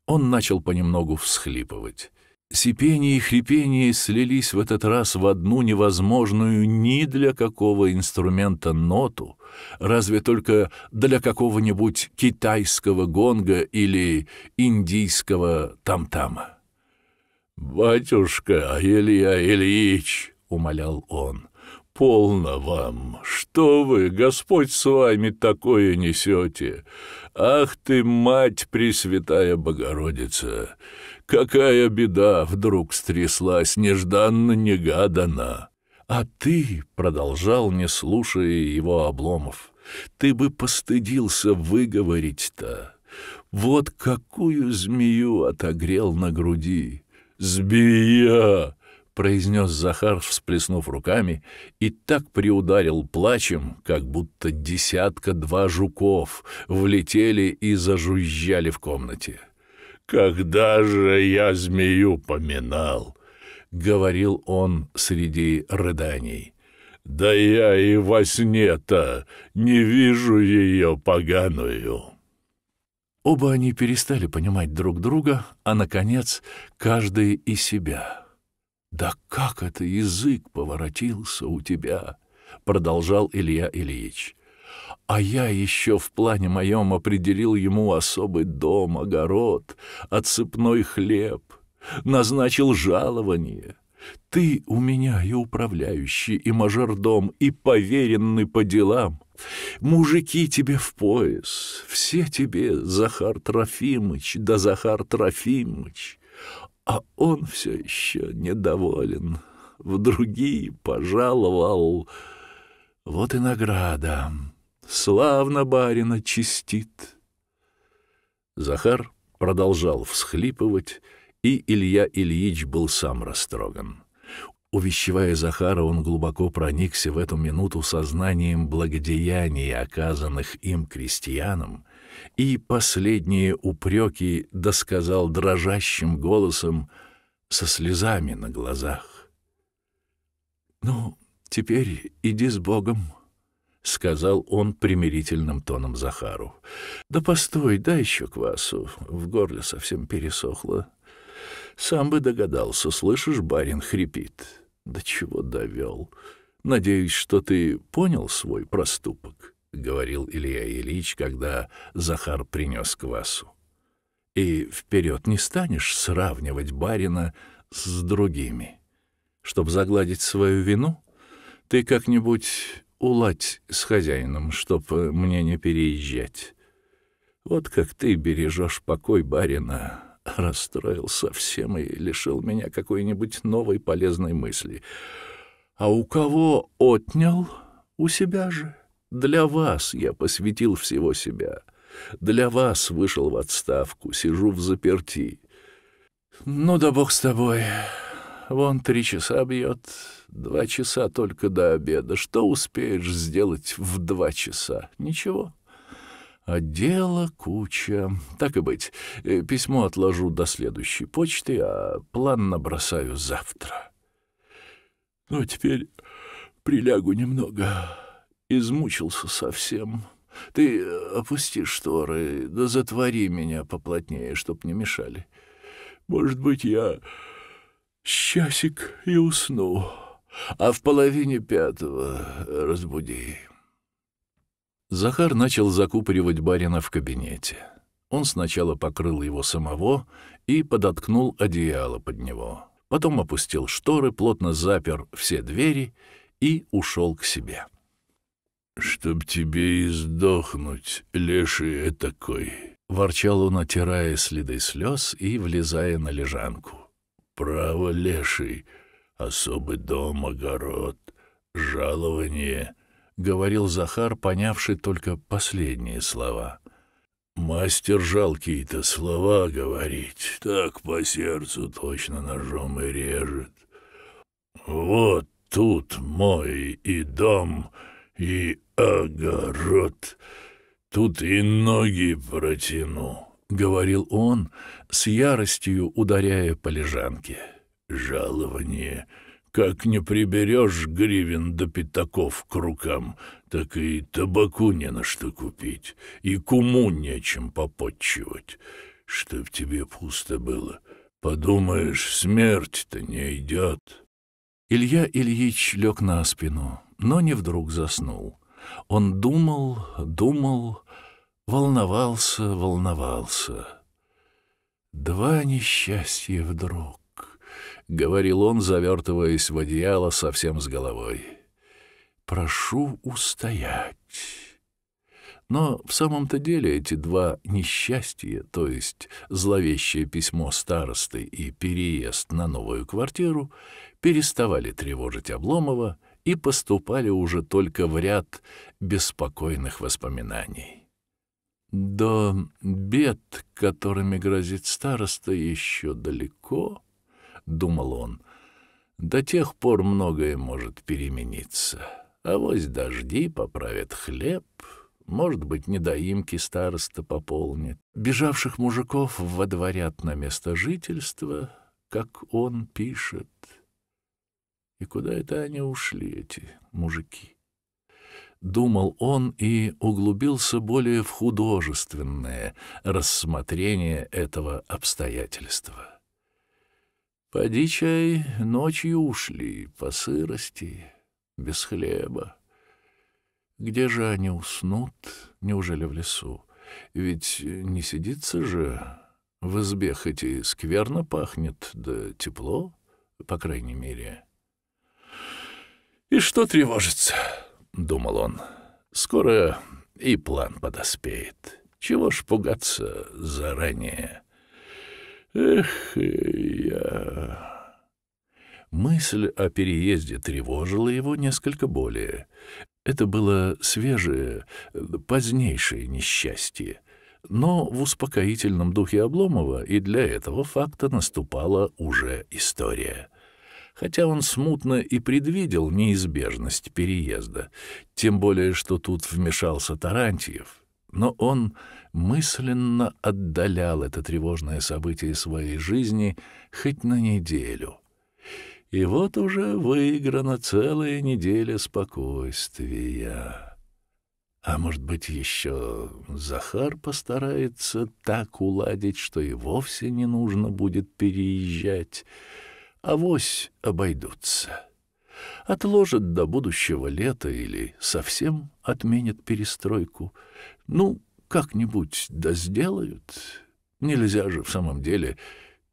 Он начал понемногу всхлипывать. Сипение и хрипение слились в этот раз в одну невозможную ни для какого инструмента ноту, разве только для какого-нибудь китайского гонга или индийского там-тама. «Батюшка Илья Ильич!» — умолял он полно вам! Что вы, Господь с вами такое несете! Ах ты, Мать Пресвятая Богородица! Какая беда вдруг стряслась, нежданно-негаданно!» «А ты, — продолжал, не слушая его обломов, — ты бы постыдился выговорить-то. Вот какую змею отогрел на груди! Змея! произнес Захар, всплеснув руками, и так приударил плачем, как будто десятка-два жуков влетели и зажужжали в комнате. «Когда же я змею поминал?» — говорил он среди рыданий. «Да я и во сне-то не вижу ее поганую». Оба они перестали понимать друг друга, а, наконец, каждый и себя — да как это язык поворотился у тебя, продолжал Илья Ильич. А я еще в плане моем определил ему особый дом, огород, отсыпной хлеб, назначил жалование. Ты у меня и управляющий, и мажордом, и поверенный по делам. Мужики тебе в пояс, все тебе, Захар Трофимыч, да Захар Трофимыч а он все еще недоволен. В другие пожаловал. Вот и награда. Славно барина чистит. Захар продолжал всхлипывать, и Илья Ильич был сам растроган. Увещевая Захара, он глубоко проникся в эту минуту сознанием благодеяний, оказанных им крестьянам, и последние упреки досказал дрожащим голосом со слезами на глазах. «Ну, теперь иди с Богом», — сказал он примирительным тоном Захару. «Да постой, дай еще квасу, в горле совсем пересохло. Сам бы догадался, слышишь, барин хрипит. Да чего довел. Надеюсь, что ты понял свой проступок». — говорил Илья Ильич, когда Захар принес квасу. «И вперед не станешь сравнивать барина с другими. Чтоб загладить свою вину, ты как-нибудь уладь с хозяином, чтоб мне не переезжать. Вот как ты бережешь покой барина, расстроил совсем и лишил меня какой-нибудь новой полезной мысли. А у кого отнял? У себя же. Для вас я посвятил всего себя. Для вас вышел в отставку, сижу в заперти. Ну да бог с тобой. Вон три часа бьет, два часа только до обеда. Что успеешь сделать в два часа? Ничего. А дела куча. Так и быть, э, письмо отложу до следующей почты, а план набросаю завтра. Ну, а теперь прилягу немного измучился совсем. Ты э, опусти шторы, да затвори меня поплотнее, чтоб не мешали. Может быть, я часик и усну, а в половине пятого разбуди. Захар начал закупоривать барина в кабинете. Он сначала покрыл его самого и подоткнул одеяло под него. Потом опустил шторы, плотно запер все двери и ушел к себе. «Чтоб тебе и сдохнуть, леший такой!» — ворчал он, отирая следы слез и влезая на лежанку. «Право, леший, особый дом, огород, жалование!» — говорил Захар, понявший только последние слова. «Мастер жалкие-то слова говорить, так по сердцу точно ножом и режет. Вот тут мой и дом!» и огород. Тут и ноги протяну, — говорил он, с яростью ударяя по лежанке. Жалование как не приберешь гривен до пятаков к рукам, так и табаку не на что купить, и куму нечем попотчевать. Чтоб тебе пусто было, подумаешь, смерть-то не идет. Илья Ильич лег на спину но не вдруг заснул. Он думал, думал, волновался, волновался. «Два несчастья вдруг», — говорил он, завертываясь в одеяло совсем с головой. «Прошу устоять». Но в самом-то деле эти два несчастья, то есть зловещее письмо старосты и переезд на новую квартиру, переставали тревожить Обломова — и поступали уже только в ряд беспокойных воспоминаний. До бед, которыми грозит староста, еще далеко, — думал он, — до тех пор многое может перемениться. А Авось дожди поправят хлеб, может быть, недоимки староста пополнит. Бежавших мужиков водворят на место жительства, как он пишет — и куда это они ушли, эти мужики? Думал он и углубился более в художественное рассмотрение этого обстоятельства. Поди чай, ночью ушли, по сырости, без хлеба. Где же они уснут? Неужели в лесу? Ведь не сидится же. В избе хоть и скверно пахнет, да тепло, по крайней мере. — «И что тревожится?» — думал он. «Скоро и план подоспеет. Чего ж пугаться заранее?» «Эх, я...» Мысль о переезде тревожила его несколько более. Это было свежее, позднейшее несчастье. Но в успокоительном духе Обломова и для этого факта наступала уже история — хотя он смутно и предвидел неизбежность переезда, тем более что тут вмешался Тарантиев, Но он мысленно отдалял это тревожное событие своей жизни хоть на неделю. И вот уже выиграна целая неделя спокойствия. А может быть, еще Захар постарается так уладить, что и вовсе не нужно будет переезжать авось обойдутся. Отложат до будущего лета или совсем отменят перестройку. Ну, как-нибудь да сделают. Нельзя же в самом деле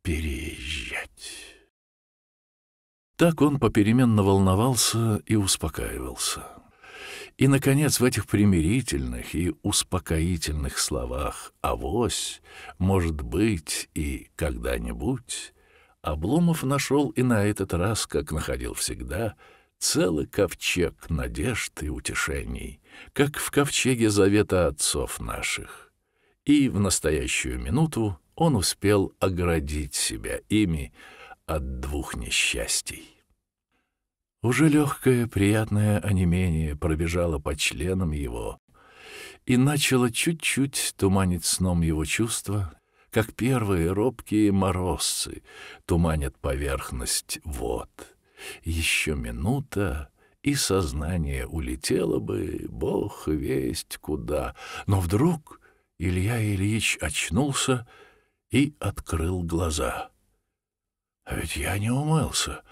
переезжать. Так он попеременно волновался и успокаивался. И, наконец, в этих примирительных и успокоительных словах «авось», «может быть» и «когда-нибудь» Обломов нашел и на этот раз, как находил всегда, целый ковчег надежд и утешений, как в ковчеге завета отцов наших. И в настоящую минуту он успел оградить себя ими от двух несчастий. Уже легкое приятное онемение пробежало по членам его и начало чуть-чуть туманить сном его чувства как первые робкие морозцы, туманят поверхность вод. Еще минута, и сознание улетело бы, бог весть куда. Но вдруг Илья Ильич очнулся и открыл глаза. А ведь я не умылся.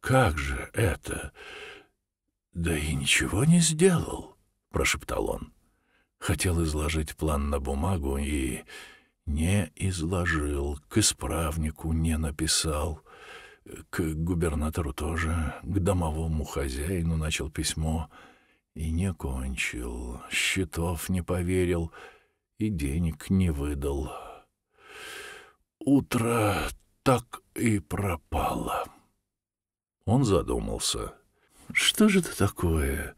Как же это? Да и ничего не сделал, прошептал он. Хотел изложить план на бумагу и не изложил, к исправнику не написал, к губернатору тоже, к домовому хозяину начал письмо и не кончил, счетов не поверил и денег не выдал. Утро так и пропало. Он задумался. «Что же это такое?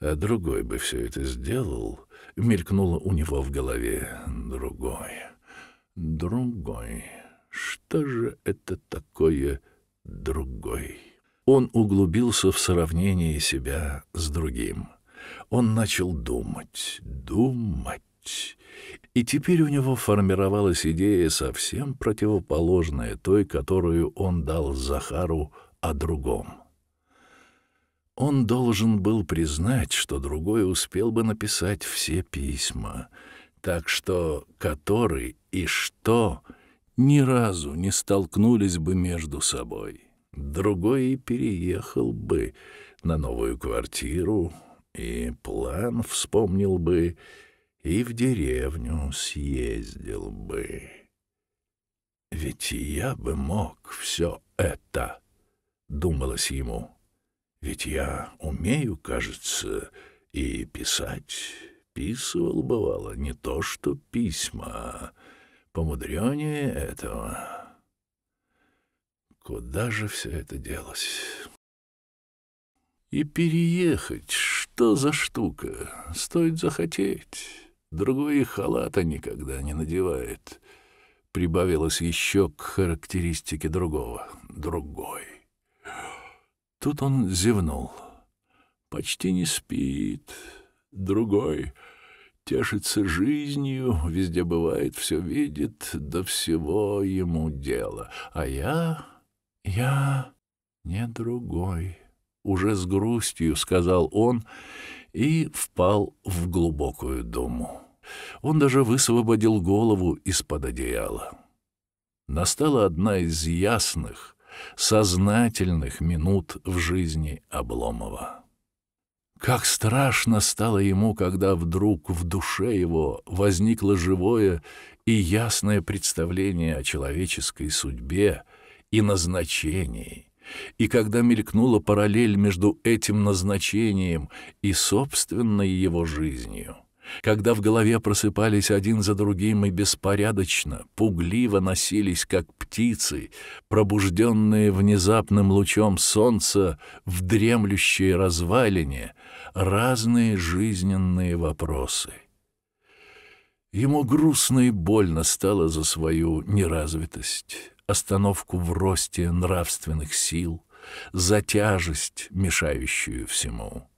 А другой бы все это сделал?» — мелькнуло у него в голове другое. Другой. Что же это такое другой? Он углубился в сравнение себя с другим. Он начал думать, думать. И теперь у него формировалась идея совсем противоположная той, которую он дал Захару о другом. Он должен был признать, что другой успел бы написать все письма — так что который и что ни разу не столкнулись бы между собой. Другой и переехал бы на новую квартиру, и план вспомнил бы, и в деревню съездил бы. Ведь я бы мог все это, думалось ему. Ведь я умею, кажется, и писать, Писывал, бывало, не то что письма, помудренее этого. Куда же все это делось? И переехать, что за штука? Стоит захотеть. Другой халата никогда не надевает. Прибавилось еще к характеристике другого. Другой. Тут он зевнул. Почти не спит. Другой — тешится жизнью, везде бывает, все видит, до всего ему дело. А я... я не другой. Уже с грустью сказал он и впал в глубокую думу. Он даже высвободил голову из-под одеяла. Настала одна из ясных, сознательных минут в жизни Обломова. Как страшно стало ему, когда вдруг в душе его возникло живое и ясное представление о человеческой судьбе и назначении, и когда мелькнула параллель между этим назначением и собственной его жизнью, когда в голове просыпались один за другим и беспорядочно, пугливо носились, как птицы, пробужденные внезапным лучом солнца в дремлющей развалине — разные жизненные вопросы. Ему грустно и больно стало за свою неразвитость, остановку в росте нравственных сил, за тяжесть, мешающую всему,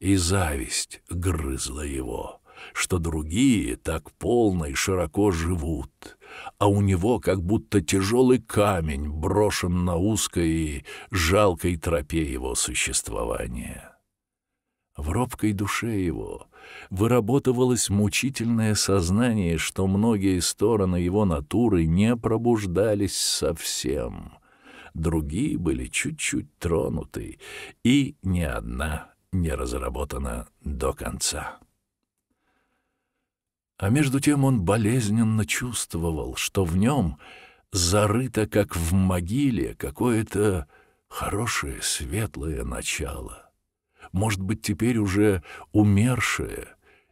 и зависть грызла его что другие так полно и широко живут, а у него как будто тяжелый камень брошен на узкой и жалкой тропе его существования. В робкой душе его выработывалось мучительное сознание, что многие стороны его натуры не пробуждались совсем. Другие были чуть-чуть тронуты, и ни одна не разработана до конца. А между тем он болезненно чувствовал, что в нем зарыто, как в могиле, какое-то хорошее светлое начало — может быть, теперь уже умершее,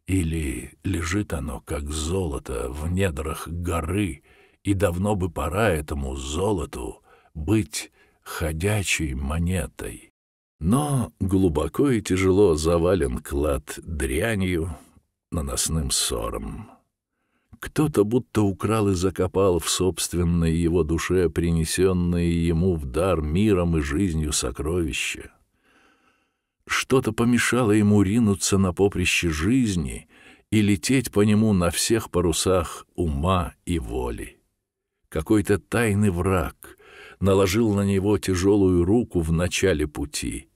или лежит оно, как золото, в недрах горы, и давно бы пора этому золоту быть ходячей монетой. Но глубоко и тяжело завален клад дрянью, наносным ссором. Кто-то будто украл и закопал в собственной его душе принесенные ему в дар миром и жизнью сокровища. Что-то помешало ему ринуться на поприще жизни и лететь по нему на всех парусах ума и воли. Какой-то тайный враг наложил на него тяжелую руку в начале пути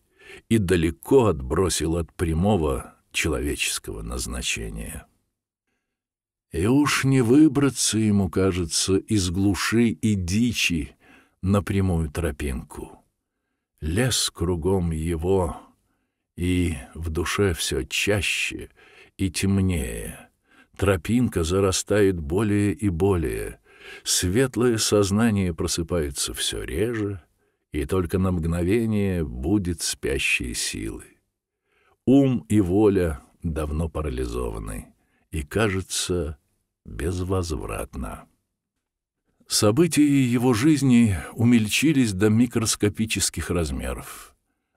и далеко отбросил от прямого человеческого назначения. И уж не выбраться ему, кажется, из глуши и дичи на прямую тропинку. Лес кругом его и в душе все чаще и темнее. Тропинка зарастает более и более. Светлое сознание просыпается все реже, и только на мгновение будет спящие силы. Ум и воля давно парализованы и, кажется, безвозвратно. События его жизни умельчились до микроскопических размеров.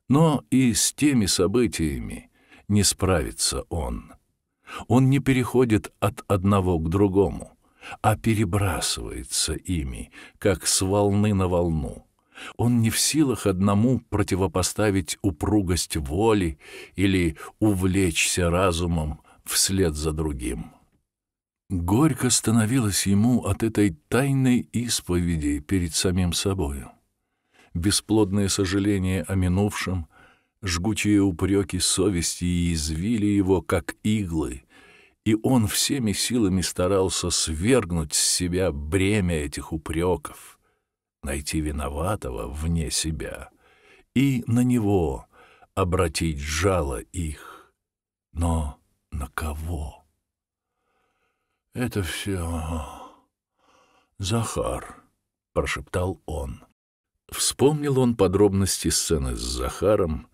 Но и с теми событиями не справится он. Он не переходит от одного к другому, а перебрасывается ими, как с волны на волну. Он не в силах одному противопоставить упругость воли или увлечься разумом вслед за другим. Горько становилось ему от этой тайной исповеди перед самим собою бесплодные сожаления о минувшем, жгучие упреки совести и извили его, как иглы, и он всеми силами старался свергнуть с себя бремя этих упреков, найти виноватого вне себя и на него обратить жало их. Но на кого? «Это все Захар», — прошептал он. Вспомнил он подробности сцены с Захаром,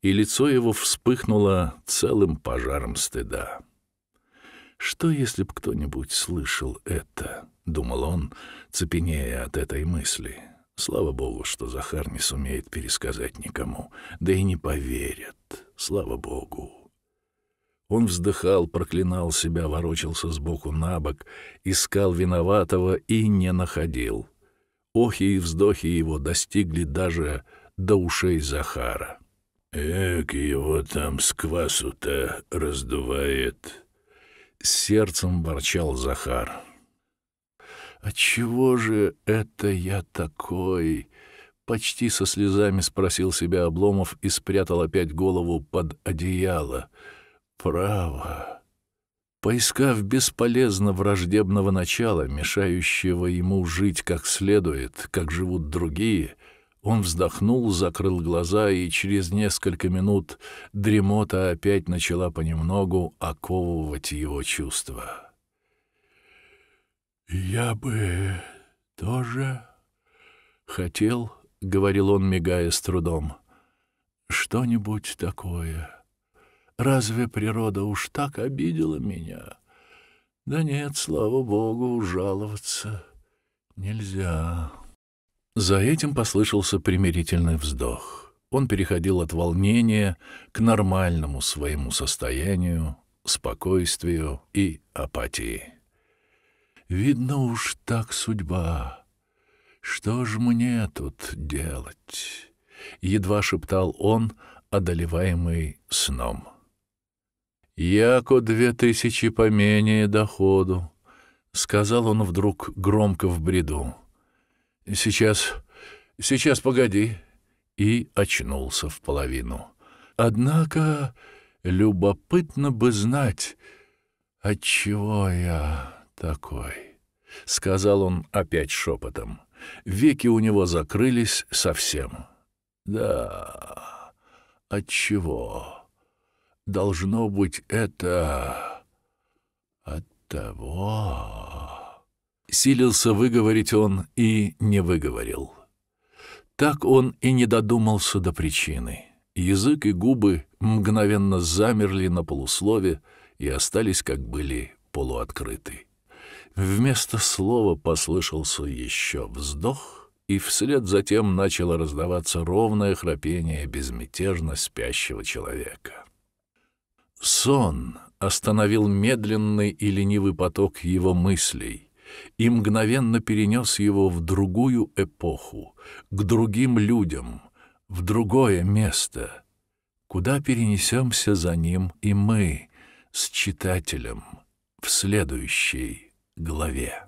и лицо его вспыхнуло целым пожаром стыда. «Что, если б кто-нибудь слышал это?» — думал он, цепенея от этой мысли. Слава богу, что Захар не сумеет пересказать никому, да и не поверят. Слава богу. Он вздыхал, проклинал себя, ворочался с боку на бок, искал виноватого и не находил. Охи и вздохи его достигли даже до ушей Захара. «Эк, его там с квасу-то раздувает!» С сердцем ворчал Захар. «Отчего «А же это я такой?» Почти со слезами спросил себя Обломов и спрятал опять голову под одеяло. «Право, Поискав бесполезно враждебного начала, мешающего ему жить как следует, как живут другие, он вздохнул, закрыл глаза, и через несколько минут дремота опять начала понемногу оковывать его чувства. «Я бы тоже хотел», — говорил он, мигая с трудом, — «что-нибудь такое». Разве природа уж так обидела меня? Да нет, слава богу, жаловаться нельзя. За этим послышался примирительный вздох. Он переходил от волнения к нормальному своему состоянию, спокойствию и апатии. Видно уж так судьба. Что ж мне тут делать? едва шептал он, одолеваемый сном. «Яко две тысячи поменее доходу», — сказал он вдруг громко в бреду. «Сейчас, сейчас, погоди», — и очнулся в половину. «Однако любопытно бы знать, отчего я такой», — сказал он опять шепотом. Веки у него закрылись совсем. «Да, отчего?» Должно быть, это от того. Силился выговорить он и не выговорил. Так он и не додумался до причины. Язык и губы мгновенно замерли на полуслове и остались, как были, полуоткрыты. Вместо слова послышался еще вздох, и вслед затем начало раздаваться ровное храпение безмятежно спящего человека. Сон остановил медленный и ленивый поток его мыслей и мгновенно перенес его в другую эпоху, к другим людям, в другое место, куда перенесемся за ним и мы с читателем в следующей главе.